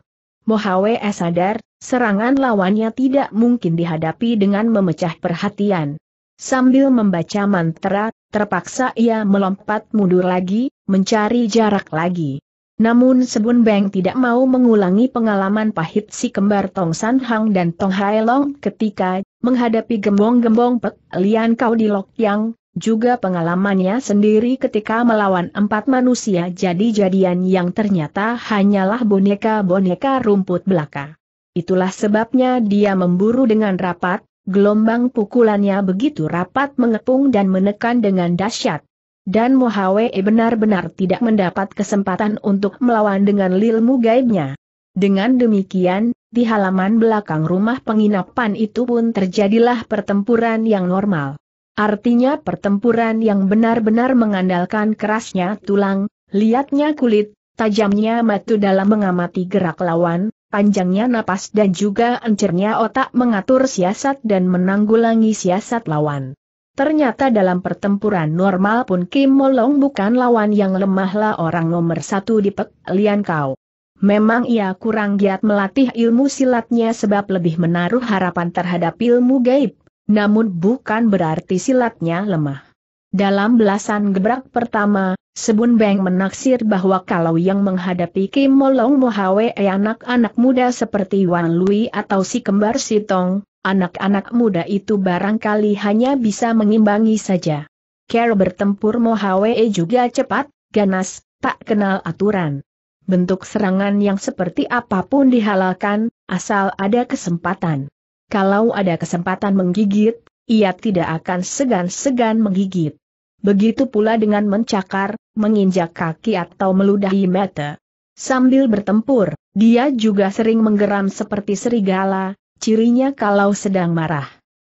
Mohawe eh sadar, serangan lawannya tidak mungkin dihadapi dengan memecah perhatian. Sambil membaca mantra, terpaksa ia melompat mundur lagi, mencari jarak lagi. Namun Sebun Beng tidak mau mengulangi pengalaman pahit si kembar Tong San Hang dan Tong Hai Long ketika menghadapi gembong-gembong Pek Lian Kau di Lok Yang, juga pengalamannya sendiri ketika melawan empat manusia jadi-jadian yang ternyata hanyalah boneka-boneka rumput belaka. Itulah sebabnya dia memburu dengan rapat, gelombang pukulannya begitu rapat mengepung dan menekan dengan dahsyat. Dan Mohawe benar-benar tidak mendapat kesempatan untuk melawan dengan ilmu gaibnya. Dengan demikian, di halaman belakang rumah penginapan itu pun terjadilah pertempuran yang normal. Artinya pertempuran yang benar-benar mengandalkan kerasnya tulang, liatnya kulit, tajamnya mata dalam mengamati gerak lawan, panjangnya napas dan juga encernya otak mengatur siasat dan menanggulangi siasat lawan. Ternyata dalam pertempuran normal pun Kim Molong bukan lawan yang lemahlah orang nomor satu di Pek Lian Kau. Memang ia kurang giat melatih ilmu silatnya sebab lebih menaruh harapan terhadap ilmu gaib, namun bukan berarti silatnya lemah. Dalam belasan gebrak pertama, Sebun Beng menaksir bahwa kalau yang menghadapi Kim Molong Mohawe anak-anak muda seperti Wan Lui atau si kembar Sitong, anak-anak muda itu barangkali hanya bisa mengimbangi saja. Care bertempur Mohawe juga cepat, ganas, tak kenal aturan. Bentuk serangan yang seperti apapun dihalalkan, asal ada kesempatan kalau ada kesempatan menggigit, ia tidak akan segan-segan menggigit. Begitu pula dengan mencakar, menginjak kaki atau meludahi mata. Sambil bertempur, dia juga sering menggeram seperti serigala, cirinya kalau sedang marah.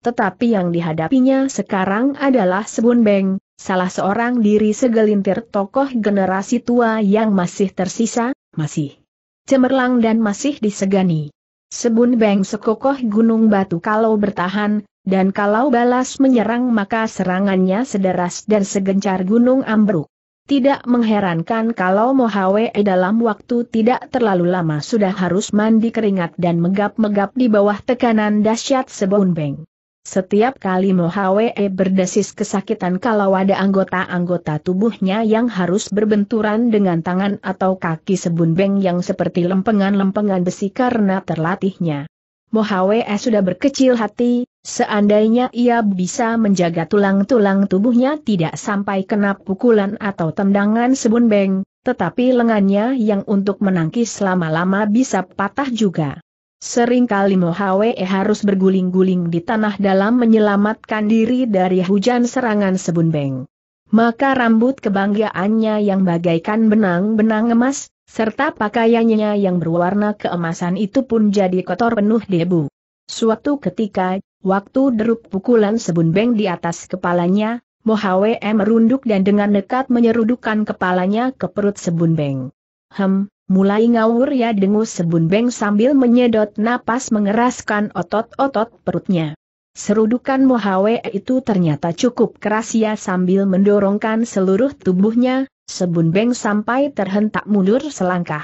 Tetapi yang dihadapinya sekarang adalah Sebun Beng, salah seorang diri segelintir tokoh generasi tua yang masih tersisa, masih cemerlang dan masih disegani. Sebun Beng sekokoh gunung batu kalau bertahan, dan kalau balas menyerang maka serangannya sederas dan segencar gunung ambruk. Tidak mengherankan kalau Mohawe dalam waktu tidak terlalu lama sudah harus mandi keringat dan megap-megap di bawah tekanan dahsyat Sebun Beng. Setiap kali Mohawe berdesis kesakitan kalau ada anggota-anggota tubuhnya yang harus berbenturan dengan tangan atau kaki sebun beng yang seperti lempengan-lempengan besi karena terlatihnya. Mohawe sudah berkecil hati, seandainya ia bisa menjaga tulang-tulang tubuhnya tidak sampai kena pukulan atau tendangan sebun beng, tetapi lengannya yang untuk menangkis lama-lama bisa patah juga. Sering kali Mohawe harus berguling-guling di tanah dalam menyelamatkan diri dari hujan serangan sebunbeng. Maka rambut kebanggaannya yang bagaikan benang-benang emas, serta pakaiannya yang berwarna keemasan itu pun jadi kotor penuh debu. Suatu ketika, waktu derup pukulan sebunbeng di atas kepalanya, Mohawe merunduk dan dengan nekat menyerudukan kepalanya ke perut sebunbeng. Hem, Mulai ngawur ya dengus sebun beng sambil menyedot napas mengeraskan otot-otot perutnya. Serudukan Mohawe itu ternyata cukup keras ya sambil mendorongkan seluruh tubuhnya, sebun beng sampai terhentak mundur selangkah.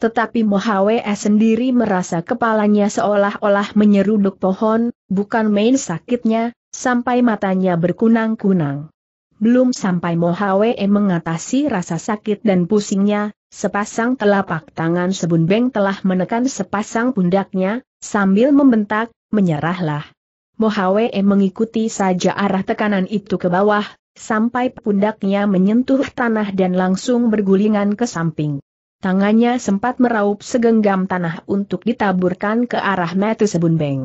Tetapi Mohawe sendiri merasa kepalanya seolah-olah menyeruduk pohon, bukan main sakitnya, sampai matanya berkunang-kunang. Belum sampai Mohawe mengatasi rasa sakit dan pusingnya, Sepasang telapak tangan Sebun Beng telah menekan sepasang pundaknya, sambil membentak, menyerahlah. Mohawe mengikuti saja arah tekanan itu ke bawah, sampai pundaknya menyentuh tanah dan langsung bergulingan ke samping. Tangannya sempat meraup segenggam tanah untuk ditaburkan ke arah Sebun Beng.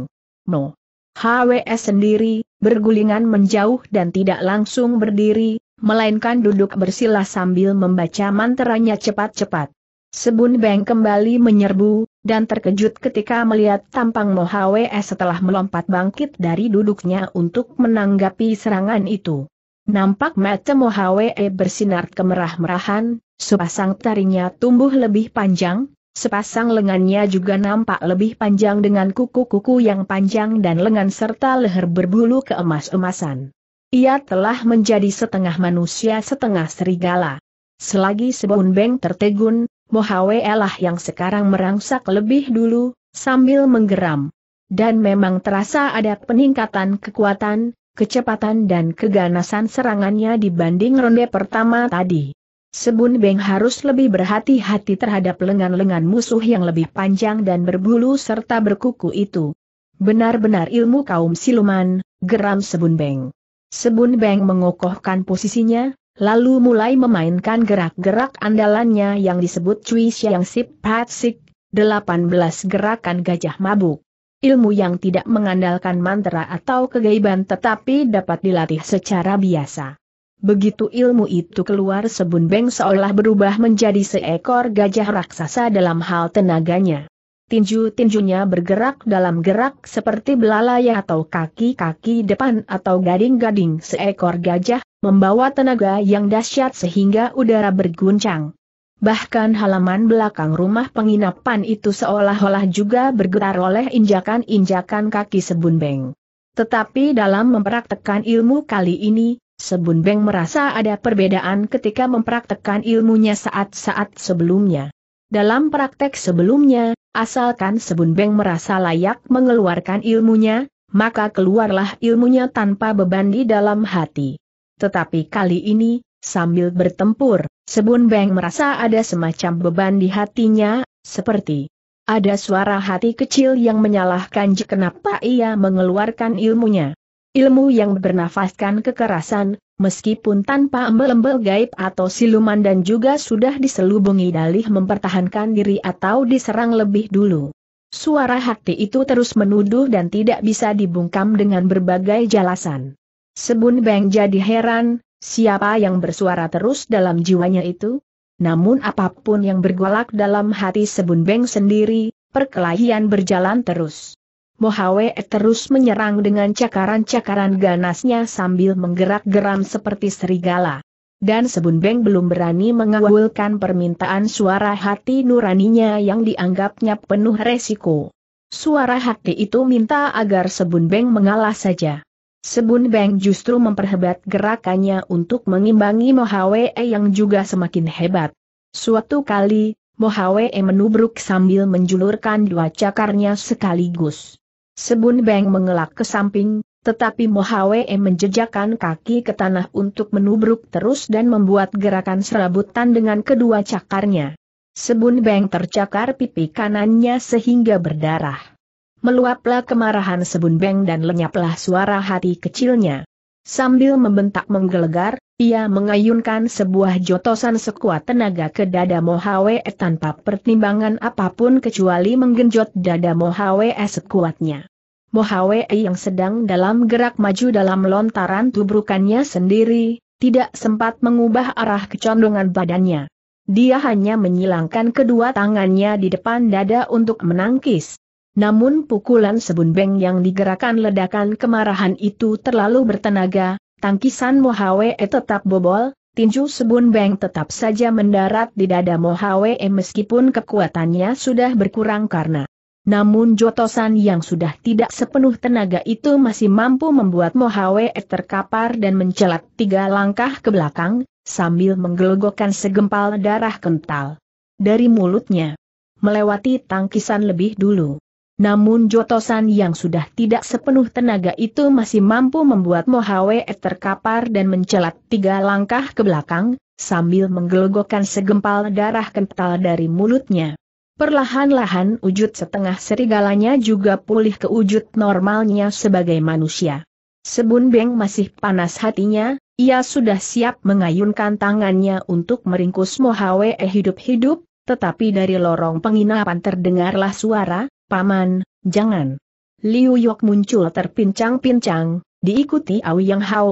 No. HWS sendiri, bergulingan menjauh dan tidak langsung berdiri, melainkan duduk bersila sambil membaca manteranya cepat-cepat. Sebun Beng kembali menyerbu, dan terkejut ketika melihat tampang Mohawe setelah melompat bangkit dari duduknya untuk menanggapi serangan itu. Nampak mata Mohawe bersinar kemerah-merahan, sepasang tarinya tumbuh lebih panjang, sepasang lengannya juga nampak lebih panjang dengan kuku-kuku yang panjang dan lengan serta leher berbulu keemas-emasan. Ia telah menjadi setengah manusia setengah serigala. Selagi Sebun Beng tertegun, Mohawe lah yang sekarang merangsak lebih dulu, sambil menggeram. Dan memang terasa ada peningkatan kekuatan, kecepatan dan keganasan serangannya dibanding ronde pertama tadi. Sebun Beng harus lebih berhati-hati terhadap lengan-lengan musuh yang lebih panjang dan berbulu serta berkuku itu. Benar-benar ilmu kaum siluman, geram Sebun Beng. Sebun Beng mengokohkan posisinya, lalu mulai memainkan gerak-gerak andalannya yang disebut Cui Siang Sip Patsik, 18 gerakan gajah mabuk. Ilmu yang tidak mengandalkan mantra atau kegaiban tetapi dapat dilatih secara biasa. Begitu ilmu itu keluar Sebun Beng seolah berubah menjadi seekor gajah raksasa dalam hal tenaganya. Tinju-tinjunya bergerak dalam gerak seperti belalai atau kaki-kaki depan atau gading-gading seekor gajah, membawa tenaga yang dahsyat sehingga udara berguncang. Bahkan halaman belakang rumah penginapan itu seolah-olah juga bergetar oleh injakan-injakan kaki Sebun Beng. Tetapi dalam mempraktekkan ilmu kali ini, Sebun Beng merasa ada perbedaan ketika mempraktekkan ilmunya saat-saat sebelumnya. Dalam praktek sebelumnya, Asalkan Sebun Beng merasa layak mengeluarkan ilmunya, maka keluarlah ilmunya tanpa beban di dalam hati. Tetapi kali ini, sambil bertempur, Sebun Beng merasa ada semacam beban di hatinya, seperti ada suara hati kecil yang menyalahkan kenapa ia mengeluarkan ilmunya. Ilmu yang bernafaskan kekerasan, Meskipun tanpa embel-embel gaib atau siluman dan juga sudah diselubungi dalih mempertahankan diri atau diserang lebih dulu. Suara hati itu terus menuduh dan tidak bisa dibungkam dengan berbagai jelasan. Sebun Beng jadi heran, siapa yang bersuara terus dalam jiwanya itu? Namun apapun yang bergolak dalam hati Sebun Beng sendiri, perkelahian berjalan terus. Mohawe terus menyerang dengan cakaran-cakaran ganasnya sambil menggerak-geram seperti serigala. Dan Sebun Beng belum berani mengawulkan permintaan suara hati nuraninya yang dianggapnya penuh resiko. Suara hati itu minta agar Sebun Beng mengalah saja. Sebun Beng justru memperhebat gerakannya untuk mengimbangi Mohawe yang juga semakin hebat. Suatu kali, Mohawe menubruk sambil menjulurkan dua cakarnya sekaligus. Sebun Beng mengelak ke samping, tetapi Mohawe menjejakkan kaki ke tanah untuk menubruk terus dan membuat gerakan serabutan dengan kedua cakarnya. Sebun Beng tercakar pipi kanannya sehingga berdarah. Meluaplah kemarahan Sebun Beng dan lenyaplah suara hati kecilnya. Sambil membentak menggelegar, ia mengayunkan sebuah jotosan sekuat tenaga ke dada Mohawe tanpa pertimbangan apapun kecuali menggenjot dada Mohawe sekuatnya. Mohawe yang sedang dalam gerak maju dalam lontaran tubrukannya sendiri, tidak sempat mengubah arah kecondongan badannya. Dia hanya menyilangkan kedua tangannya di depan dada untuk menangkis. Namun pukulan sebun beng yang digerakkan ledakan kemarahan itu terlalu bertenaga, tangkisan Mohawe e tetap bobol, tinju sebun beng tetap saja mendarat di dada Mohawe e meskipun kekuatannya sudah berkurang karena namun jotosan yang sudah tidak sepenuh tenaga itu masih mampu membuat Mohawe e terkapar dan mencelat tiga langkah ke belakang, sambil menggelogokkan segempal darah kental. Dari mulutnya, melewati tangkisan lebih dulu. Namun jotosan yang sudah tidak sepenuh tenaga itu masih mampu membuat Mohawe terkapar dan mencelat tiga langkah ke belakang, sambil menggelogokan segempal darah kental dari mulutnya. Perlahan-lahan wujud setengah serigalanya juga pulih ke wujud normalnya sebagai manusia. Sebun Beng masih panas hatinya, ia sudah siap mengayunkan tangannya untuk meringkus Mohawe hidup-hidup, tetapi dari lorong penginapan terdengarlah suara, Paman, jangan. Liu Yok muncul terpincang-pincang, diikuti Awi Yang Hau.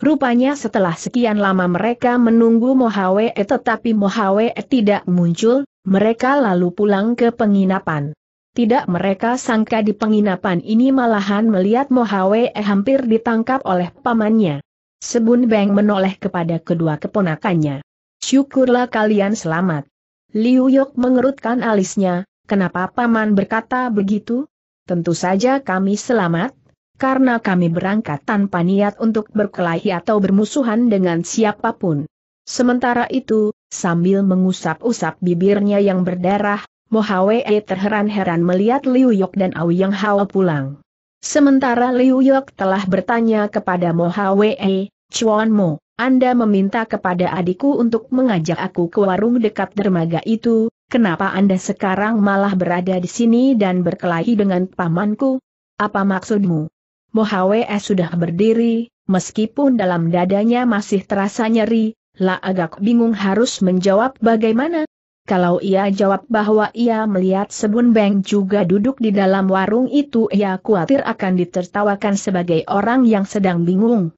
Rupanya setelah sekian lama mereka menunggu Mohawe, e, tetapi Mohawe e tidak muncul, mereka lalu pulang ke penginapan. Tidak mereka sangka di penginapan ini malahan melihat Mohawe e hampir ditangkap oleh pamannya. Sebun Beng menoleh kepada kedua keponakannya. Syukurlah kalian selamat. Liu Yok mengerutkan alisnya, Kenapa Paman berkata begitu? Tentu saja kami selamat, karena kami berangkat tanpa niat untuk berkelahi atau bermusuhan dengan siapapun. Sementara itu, sambil mengusap-usap bibirnya yang berdarah, Mohawei e terheran-heran melihat Liu Yok dan Aoyang Hao pulang. Sementara Liu Yok telah bertanya kepada Mohawei, e, Chuan Mo, Anda meminta kepada adikku untuk mengajak aku ke warung dekat dermaga itu, Kenapa Anda sekarang malah berada di sini dan berkelahi dengan pamanku? Apa maksudmu? Mohawe sudah berdiri, meskipun dalam dadanya masih terasa nyeri, lah agak bingung harus menjawab bagaimana. Kalau ia jawab bahwa ia melihat Sebun Beng juga duduk di dalam warung itu ia khawatir akan ditertawakan sebagai orang yang sedang bingung.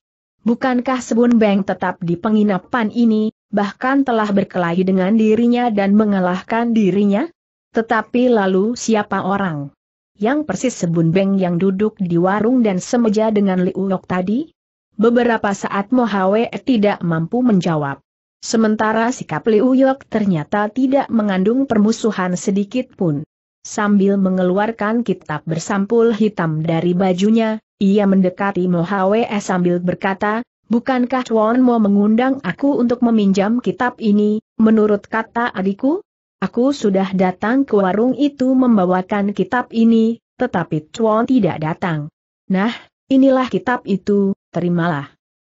Bukankah Sebun Beng tetap di penginapan ini, bahkan telah berkelahi dengan dirinya dan mengalahkan dirinya? Tetapi lalu siapa orang? Yang persis Sebun Beng yang duduk di warung dan semeja dengan Liuok tadi? Beberapa saat Mohawe tidak mampu menjawab. Sementara sikap Yok ternyata tidak mengandung permusuhan sedikit pun. Sambil mengeluarkan kitab bersampul hitam dari bajunya, ia mendekati Mohawe sambil berkata, Bukankah Chuan Mo mengundang aku untuk meminjam kitab ini, menurut kata adikku? Aku sudah datang ke warung itu membawakan kitab ini, tetapi Chuan tidak datang. Nah, inilah kitab itu, terimalah.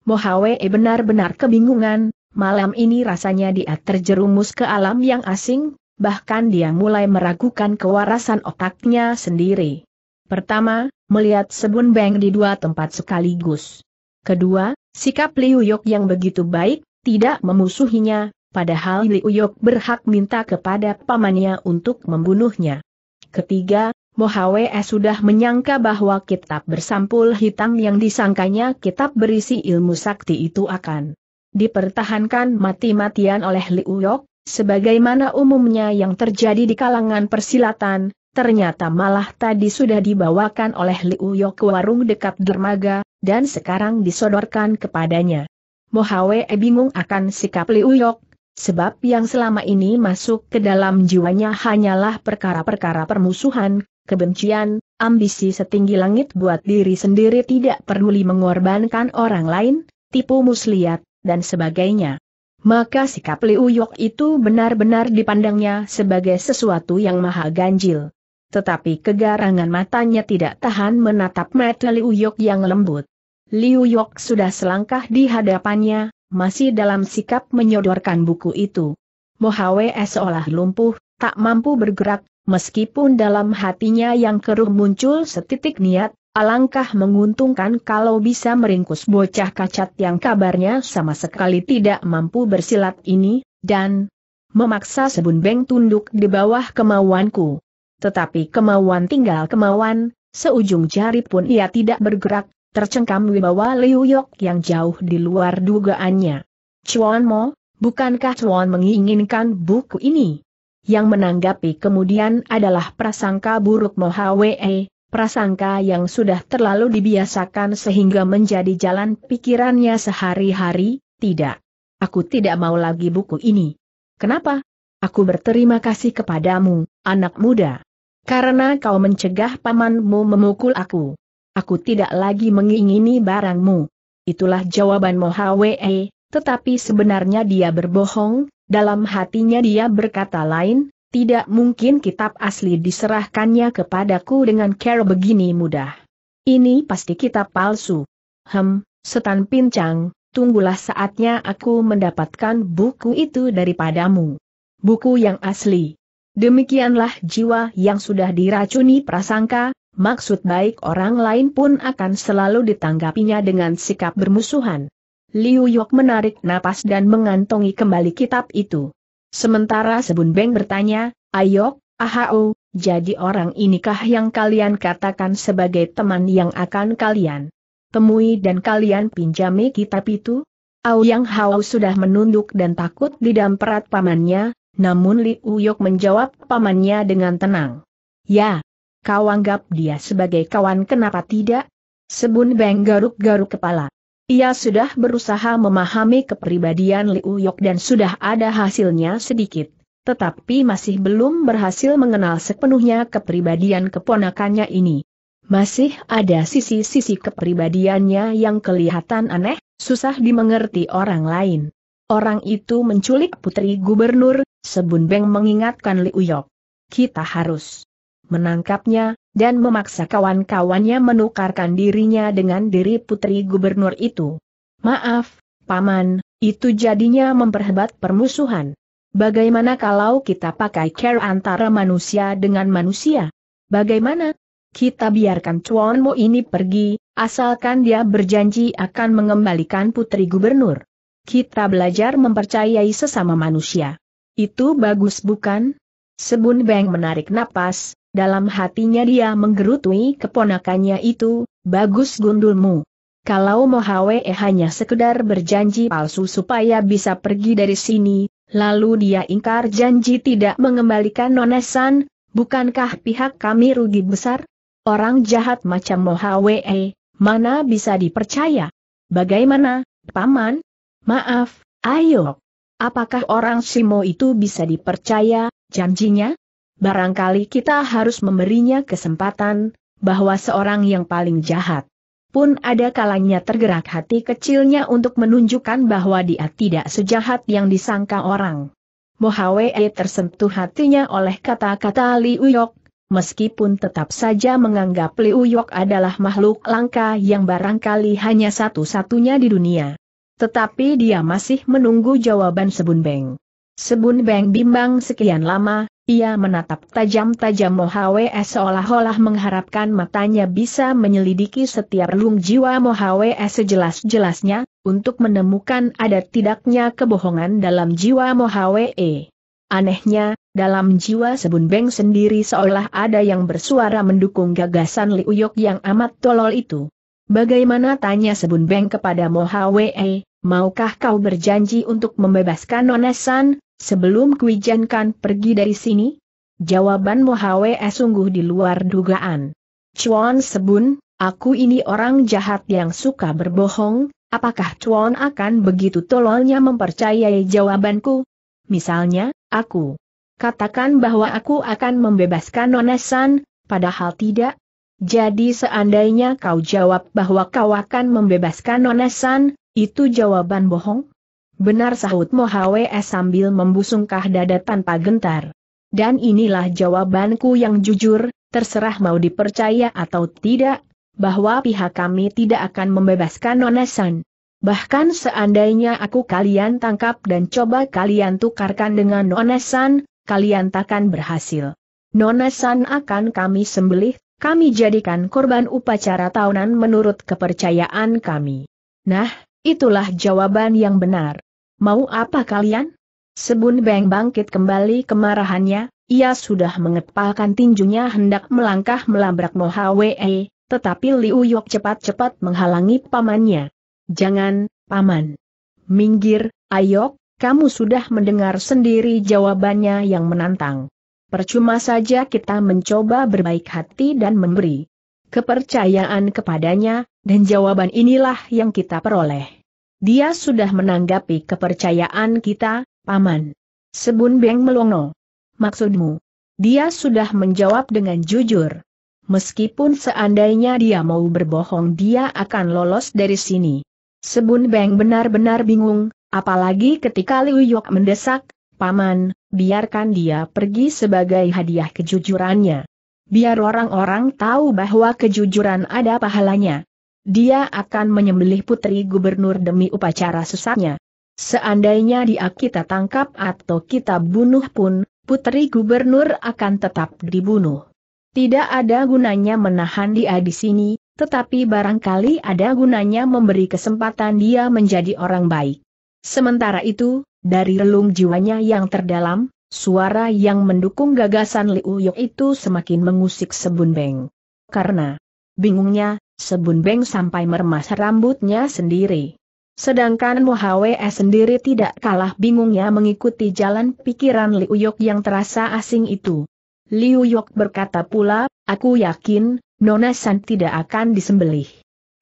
Mohwe e benar-benar kebingungan, malam ini rasanya dia terjerumus ke alam yang asing, bahkan dia mulai meragukan kewarasan otaknya sendiri. Pertama, melihat Sebun Beng di dua tempat sekaligus. Kedua, Sikap Liu Yok yang begitu baik, tidak memusuhinya, padahal Liu Yok berhak minta kepada pamannya untuk membunuhnya. Ketiga, Mohawe sudah menyangka bahwa kitab bersampul hitam yang disangkanya kitab berisi ilmu sakti itu akan dipertahankan mati-matian oleh Liu Yok, sebagaimana umumnya yang terjadi di kalangan persilatan, ternyata malah tadi sudah dibawakan oleh Liu Yo ke warung dekat dermaga, dan sekarang disodorkan kepadanya. Mohawe e bingung akan sikap Liu Yok, sebab yang selama ini masuk ke dalam jiwanya hanyalah perkara-perkara permusuhan, kebencian, ambisi setinggi langit buat diri sendiri tidak peduli mengorbankan orang lain, tipu muslihat, dan sebagainya. Maka sikap Liu Yok itu benar-benar dipandangnya sebagai sesuatu yang maha ganjil tetapi kegarangan matanya tidak tahan menatap mata Liu Yok yang lembut. Liu Yok sudah selangkah di hadapannya, masih dalam sikap menyodorkan buku itu. Mohawe seolah lumpuh, tak mampu bergerak, meskipun dalam hatinya yang keruh muncul setitik niat, alangkah menguntungkan kalau bisa meringkus bocah kacat yang kabarnya sama sekali tidak mampu bersilat ini, dan memaksa Sebun Beng tunduk di bawah kemauanku. Tetapi kemauan tinggal kemauan, seujung jari pun ia tidak bergerak, tercengkam wibawa Liu Yok yang jauh di luar dugaannya. Chuan Mo, bukankah Chuan menginginkan buku ini? Yang menanggapi kemudian adalah prasangka buruk Mo Hwe, prasangka yang sudah terlalu dibiasakan sehingga menjadi jalan pikirannya sehari-hari, tidak. Aku tidak mau lagi buku ini. Kenapa? Aku berterima kasih kepadamu, anak muda. Karena kau mencegah pamanmu memukul aku. Aku tidak lagi mengingini barangmu. Itulah jawaban Mohawe, tetapi sebenarnya dia berbohong, dalam hatinya dia berkata lain, tidak mungkin kitab asli diserahkannya kepadaku dengan cara begini mudah. Ini pasti kitab palsu. Hem, setan pincang, tunggulah saatnya aku mendapatkan buku itu daripadamu. Buku yang asli. Demikianlah jiwa yang sudah diracuni prasangka, maksud baik orang lain pun akan selalu ditanggapinya dengan sikap bermusuhan. Liu Yok menarik napas dan mengantongi kembali kitab itu. Sementara Sebun Beng bertanya, Ayok, Ahau, jadi orang inikah yang kalian katakan sebagai teman yang akan kalian temui dan kalian pinjami kitab itu? Au Yang Hao sudah menunduk dan takut di damperat pamannya, namun Li Uyok menjawab pamannya dengan tenang. Ya, kau anggap dia sebagai kawan kenapa tidak? Sebun Beng garuk-garuk kepala. Ia sudah berusaha memahami kepribadian Liu Yok dan sudah ada hasilnya sedikit, tetapi masih belum berhasil mengenal sepenuhnya kepribadian keponakannya ini. Masih ada sisi-sisi kepribadiannya yang kelihatan aneh, susah dimengerti orang lain. Orang itu menculik putri gubernur, Sebun Beng mengingatkan Liu Yok. Kita harus menangkapnya, dan memaksa kawan-kawannya menukarkan dirinya dengan diri putri gubernur itu. Maaf, Paman, itu jadinya memperhebat permusuhan. Bagaimana kalau kita pakai care antara manusia dengan manusia? Bagaimana? Kita biarkan Chuan ini pergi, asalkan dia berjanji akan mengembalikan putri gubernur. Kita belajar mempercayai sesama manusia. Itu bagus bukan? Sebun Beng menarik napas, dalam hatinya dia menggerutui keponakannya itu, bagus gundulmu. Kalau Mohawe hanya sekedar berjanji palsu supaya bisa pergi dari sini, lalu dia ingkar janji tidak mengembalikan nonesan, bukankah pihak kami rugi besar? Orang jahat macam Mohawe, eh, mana bisa dipercaya? Bagaimana, Paman? Maaf, ayo. Apakah orang Simo itu bisa dipercaya, janjinya? Barangkali kita harus memberinya kesempatan, bahwa seorang yang paling jahat pun ada kalanya tergerak hati kecilnya untuk menunjukkan bahwa dia tidak sejahat yang disangka orang. Mohawe tersentuh hatinya oleh kata-kata Li Uyok, meskipun tetap saja menganggap Li Uyok adalah makhluk langka yang barangkali hanya satu-satunya di dunia. Tetapi dia masih menunggu jawaban Sebun Beng. Sebun Beng bimbang sekian lama, ia menatap tajam-tajam Mohawe seolah-olah mengharapkan matanya bisa menyelidiki setiap relung jiwa Mohawe sejelas-jelasnya, untuk menemukan ada tidaknya kebohongan dalam jiwa Mohawe. Anehnya, dalam jiwa Sebun Beng sendiri seolah ada yang bersuara mendukung gagasan Liuyok yang amat tolol itu. Bagaimana tanya Sebun Beng kepada Mohawe, maukah kau berjanji untuk membebaskan Nonesan, sebelum Kan pergi dari sini? Jawaban Mohawe sungguh di luar dugaan. Chuan Sebun, aku ini orang jahat yang suka berbohong, apakah Chuan akan begitu tololnya mempercayai jawabanku? Misalnya, aku katakan bahwa aku akan membebaskan Nonesan, padahal tidak, jadi seandainya kau jawab bahwa kau akan membebaskan Nonesan, itu jawaban bohong? Benar sahut Mohawe sambil membusungkah dada tanpa gentar. Dan inilah jawabanku yang jujur, terserah mau dipercaya atau tidak, bahwa pihak kami tidak akan membebaskan Nonesan. Bahkan seandainya aku kalian tangkap dan coba kalian tukarkan dengan Nonesan, kalian takkan berhasil. Nonesan akan kami sembelih kami jadikan korban upacara tahunan menurut kepercayaan kami. Nah, itulah jawaban yang benar. Mau apa kalian? Sebun Beng bangkit kembali kemarahannya, ia sudah mengepalkan tinjunya hendak melangkah melabrak Wei, tetapi Liu Yok cepat-cepat menghalangi pamannya. Jangan, paman. Minggir, Ayok, kamu sudah mendengar sendiri jawabannya yang menantang. Percuma saja kita mencoba berbaik hati dan memberi kepercayaan kepadanya, dan jawaban inilah yang kita peroleh. Dia sudah menanggapi kepercayaan kita, Paman. Sebun Beng melongo. Maksudmu? Dia sudah menjawab dengan jujur. Meskipun seandainya dia mau berbohong dia akan lolos dari sini. Sebun Beng benar-benar bingung, apalagi ketika Liu Yok mendesak, Paman, biarkan dia pergi sebagai hadiah kejujurannya. Biar orang-orang tahu bahwa kejujuran ada pahalanya. Dia akan menyembelih putri gubernur demi upacara sesatnya. Seandainya dia kita tangkap atau kita bunuh pun, putri gubernur akan tetap dibunuh. Tidak ada gunanya menahan dia di sini, tetapi barangkali ada gunanya memberi kesempatan dia menjadi orang baik. Sementara itu, dari relung jiwanya yang terdalam, suara yang mendukung gagasan Liu Yok itu semakin mengusik Sebun Beng. Karena bingungnya, Sebun Beng sampai meremas rambutnya sendiri. Sedangkan Muhawe sendiri tidak kalah bingungnya mengikuti jalan pikiran Liu Yok yang terasa asing itu. Liu Yok berkata pula, aku yakin, Nona San tidak akan disembelih.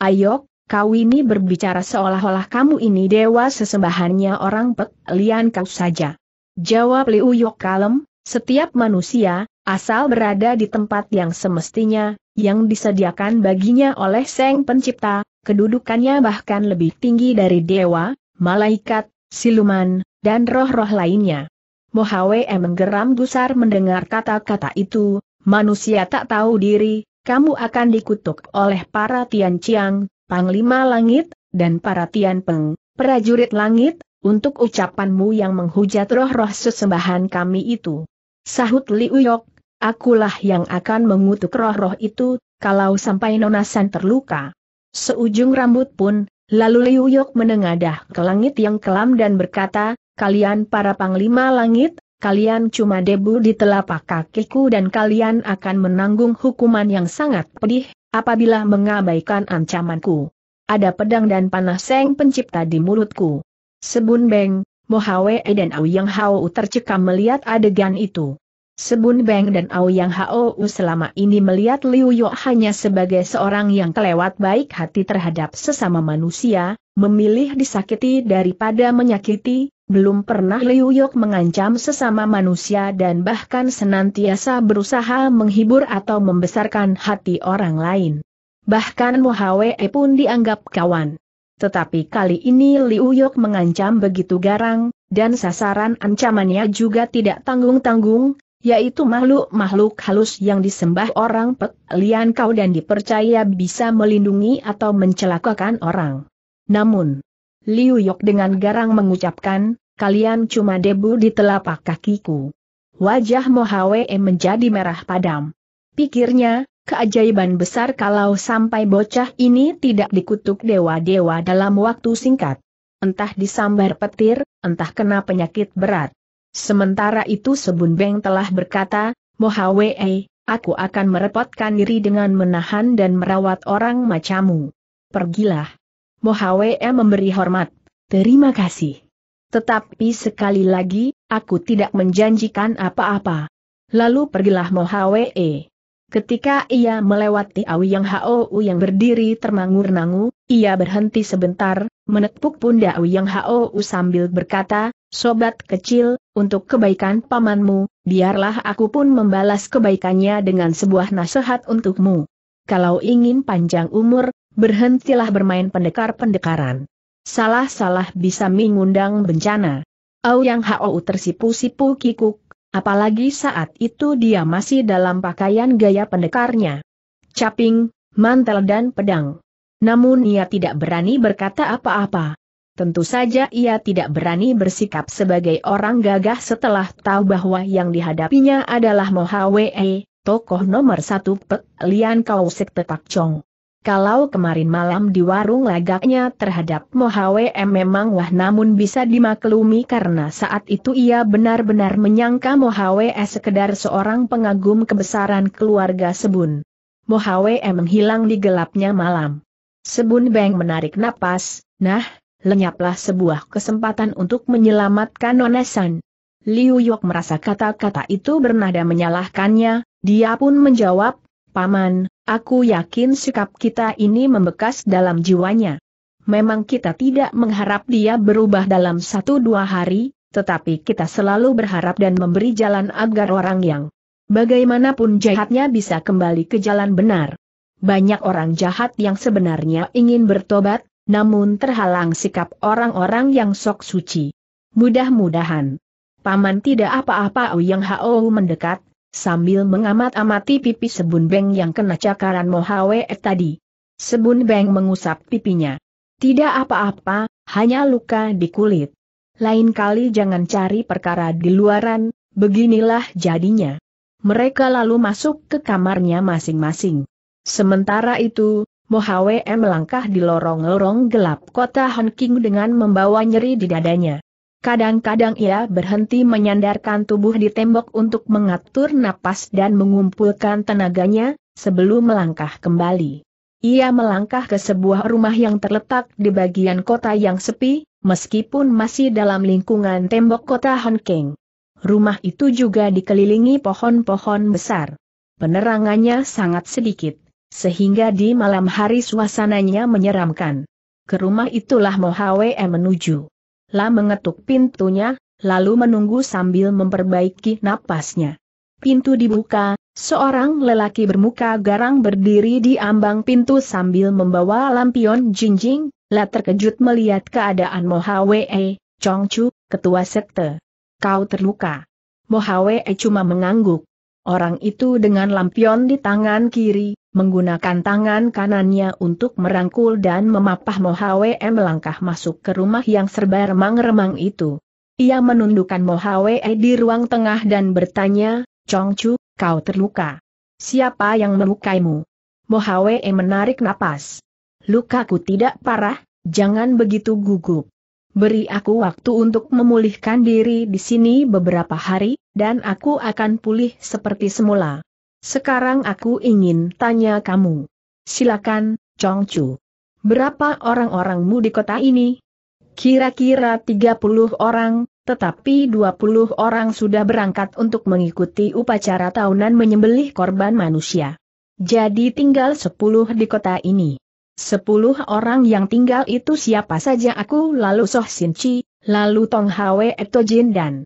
Ayok, Kau ini berbicara seolah-olah kamu ini dewa sesembahannya orang pek, lian kau saja. Jawab Liu Yok kalem, setiap manusia, asal berada di tempat yang semestinya, yang disediakan baginya oleh Seng Pencipta, kedudukannya bahkan lebih tinggi dari dewa, malaikat, siluman, dan roh-roh lainnya. Mohawe e menggeram gusar mendengar kata-kata itu, manusia tak tahu diri, kamu akan dikutuk oleh para Tian Chiang, Panglima Langit, dan para Tian Peng, prajurit langit, untuk ucapanmu yang menghujat roh-roh sesembahan kami itu. Sahut Liuyok. akulah yang akan mengutuk roh-roh itu, kalau sampai nonasan terluka. Seujung rambut pun, lalu Liuyok menengadah ke langit yang kelam dan berkata, kalian para panglima langit, kalian cuma debu di telapak kakiku dan kalian akan menanggung hukuman yang sangat pedih, apabila mengabaikan ancamanku. Ada pedang dan panah seng pencipta di mulutku. Sebun Beng, Mohawe dan Auyang Hao tercekam melihat adegan itu. Sebun Beng dan Auyang Hao selama ini melihat Liu Yo hanya sebagai seorang yang kelewat baik hati terhadap sesama manusia, memilih disakiti daripada menyakiti, belum pernah Liu Yok mengancam sesama manusia dan bahkan senantiasa berusaha menghibur atau membesarkan hati orang lain. Bahkan Muhawe pun dianggap kawan. Tetapi kali ini Liu Yok mengancam begitu garang, dan sasaran ancamannya juga tidak tanggung-tanggung, yaitu makhluk-makhluk halus yang disembah orang Pek Lian Kau dan dipercaya bisa melindungi atau mencelakakan orang. Namun, Liu Yok dengan garang mengucapkan, kalian cuma debu di telapak kakiku. Wajah Mohawe menjadi merah padam. Pikirnya, keajaiban besar kalau sampai bocah ini tidak dikutuk dewa-dewa dalam waktu singkat. Entah disambar petir, entah kena penyakit berat. Sementara itu Sebun Beng telah berkata, Mohawe, eh, aku akan merepotkan diri dengan menahan dan merawat orang macammu. Pergilah. Mohawe memberi hormat. Terima kasih. Tetapi sekali lagi, aku tidak menjanjikan apa-apa. Lalu pergilah Mohawe. Ketika ia melewati awi yang Hou yang berdiri termangur-nangu, ia berhenti sebentar, menepuk pundak awi yang Hou sambil berkata, Sobat kecil, untuk kebaikan pamanmu, biarlah aku pun membalas kebaikannya dengan sebuah nasihat untukmu. Kalau ingin panjang umur, berhentilah bermain pendekar-pendekaran. Salah-salah bisa mengundang bencana. Au Yang Hao tersipu-sipu kikuk, apalagi saat itu dia masih dalam pakaian gaya pendekarnya. Caping, mantel dan pedang. Namun ia tidak berani berkata apa-apa. Tentu saja ia tidak berani bersikap sebagai orang gagah setelah tahu bahwa yang dihadapinya adalah Wei, tokoh nomor satu Pek Lian Kau Sekte Pak Chong. Kalau kemarin malam di warung lagaknya terhadap Mohawem memang wah namun bisa dimaklumi karena saat itu ia benar-benar menyangka S sekedar seorang pengagum kebesaran keluarga Sebun. Mohawem menghilang di gelapnya malam. Sebun Beng menarik napas, nah, lenyaplah sebuah kesempatan untuk menyelamatkan Onesan. Liu Yok merasa kata-kata itu bernada menyalahkannya, dia pun menjawab, Paman, aku yakin sikap kita ini membekas dalam jiwanya. Memang kita tidak mengharap dia berubah dalam satu dua hari, tetapi kita selalu berharap dan memberi jalan agar orang yang bagaimanapun jahatnya bisa kembali ke jalan benar. Banyak orang jahat yang sebenarnya ingin bertobat, namun terhalang sikap orang-orang yang sok suci. Mudah-mudahan. Paman tidak apa-apa Yang Hao mendekat, sambil mengamat-amati pipi Sebun Beng yang kena cakaran Mohawe tadi. Sebun Beng mengusap pipinya. Tidak apa-apa, hanya luka di kulit. Lain kali jangan cari perkara di luaran, beginilah jadinya. Mereka lalu masuk ke kamarnya masing-masing. Sementara itu, Mohawe melangkah di lorong-lorong gelap kota Hong dengan membawa nyeri di dadanya. Kadang-kadang ia berhenti menyandarkan tubuh di tembok untuk mengatur napas dan mengumpulkan tenaganya, sebelum melangkah kembali. Ia melangkah ke sebuah rumah yang terletak di bagian kota yang sepi, meskipun masih dalam lingkungan tembok kota Hongkong. Rumah itu juga dikelilingi pohon-pohon besar. Penerangannya sangat sedikit, sehingga di malam hari suasananya menyeramkan. Ke rumah itulah Mohawe menuju. La mengetuk pintunya, lalu menunggu sambil memperbaiki napasnya. Pintu dibuka, seorang lelaki bermuka garang berdiri di ambang pintu sambil membawa lampion jinjing, La terkejut melihat keadaan Mohawe, Chongchu, ketua sekte. Kau terluka. Mohawe e cuma mengangguk. Orang itu dengan lampion di tangan kiri, menggunakan tangan kanannya untuk merangkul dan memapah M melangkah masuk ke rumah yang serba remang-remang itu. Ia menundukkan Mohawee di ruang tengah dan bertanya, Chongchu, kau terluka. Siapa yang melukaimu? Mohawee menarik napas. Lukaku tidak parah, jangan begitu gugup. Beri aku waktu untuk memulihkan diri di sini beberapa hari, dan aku akan pulih seperti semula. Sekarang aku ingin tanya kamu. Silakan, Chongchu. Berapa orang-orangmu di kota ini? Kira-kira 30 orang, tetapi 20 orang sudah berangkat untuk mengikuti upacara tahunan menyembelih korban manusia. Jadi tinggal 10 di kota ini. Sepuluh orang yang tinggal itu siapa saja aku lalu Soh Sin Chi, lalu Tong Hwe Eto Jin dan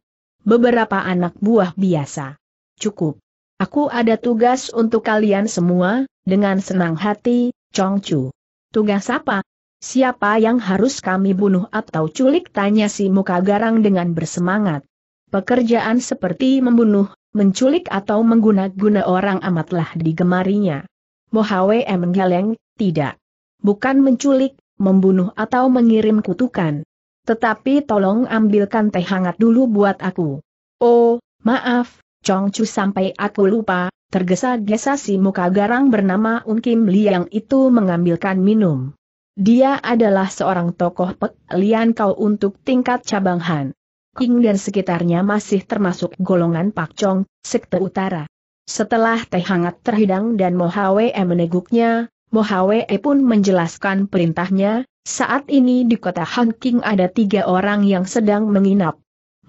beberapa anak buah biasa. Cukup. Aku ada tugas untuk kalian semua, dengan senang hati, Chong Chu. Tugas apa? Siapa yang harus kami bunuh atau culik? Tanya si muka garang dengan bersemangat. Pekerjaan seperti membunuh, menculik atau mengguna-guna orang amatlah digemarinya. Mohawe menggeleng, tidak. Bukan menculik, membunuh atau mengirim kutukan. Tetapi tolong ambilkan teh hangat dulu buat aku. Oh, maaf, Chong Chu sampai aku lupa, tergesa-gesa si muka garang bernama Un Kim Liang itu mengambilkan minum. Dia adalah seorang tokoh Pek Lian Kau untuk tingkat cabang Han. King dan sekitarnya masih termasuk golongan Pak Chong, Sekte Utara. Setelah teh hangat terhidang dan Mohawe e meneguknya, Mohawe e pun menjelaskan perintahnya, saat ini di kota Hanking ada tiga orang yang sedang menginap.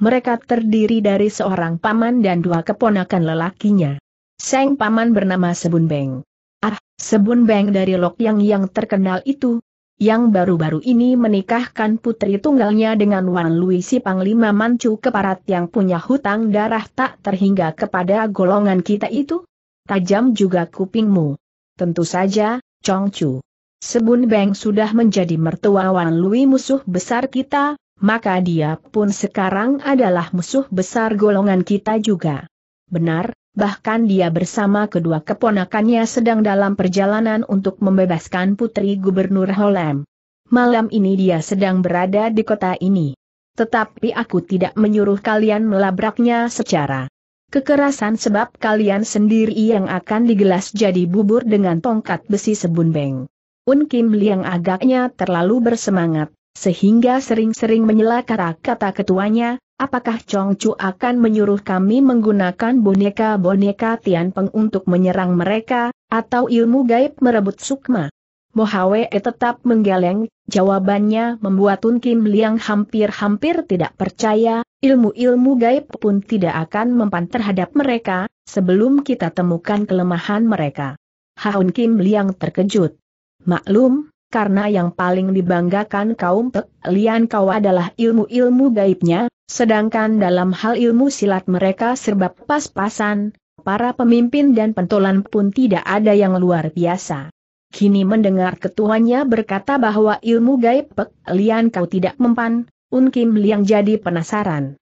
Mereka terdiri dari seorang paman dan dua keponakan lelakinya. Sang paman bernama Sebun Beng. Ah, Sebun Beng dari Lok Yang yang terkenal itu, yang baru-baru ini menikahkan putri tunggalnya dengan Wan Lui si Panglima Mancu keparat yang punya hutang darah tak terhingga kepada golongan kita itu? Tajam juga kupingmu. Tentu saja, Chong Chu. Sebun Beng sudah menjadi mertua Wan Lui musuh besar kita, maka dia pun sekarang adalah musuh besar golongan kita juga. Benar, bahkan dia bersama kedua keponakannya sedang dalam perjalanan untuk membebaskan putri gubernur Holem. Malam ini dia sedang berada di kota ini. Tetapi aku tidak menyuruh kalian melabraknya secara kekerasan sebab kalian sendiri yang akan digelas jadi bubur dengan tongkat besi sebun-beng. Un Kim Liang agaknya terlalu bersemangat, sehingga sering-sering menyela kata-kata ketuanya, apakah Chong Chu akan menyuruh kami menggunakan boneka-boneka Tian Peng untuk menyerang mereka, atau ilmu gaib merebut sukma? Mohawe e tetap menggeleng, jawabannya membuat Tun Kim Liang hampir-hampir tidak percaya, ilmu-ilmu gaib pun tidak akan mempan terhadap mereka, sebelum kita temukan kelemahan mereka. Haun Kim Liang terkejut. Maklum, karena yang paling dibanggakan kaum Pek Lian kau adalah ilmu-ilmu gaibnya, sedangkan dalam hal ilmu silat mereka serba pas-pasan, para pemimpin dan pentolan pun tidak ada yang luar biasa. Kini mendengar ketuanya berkata bahwa ilmu gaib Pek Lian kau tidak mempan, Un Kim Liang jadi penasaran.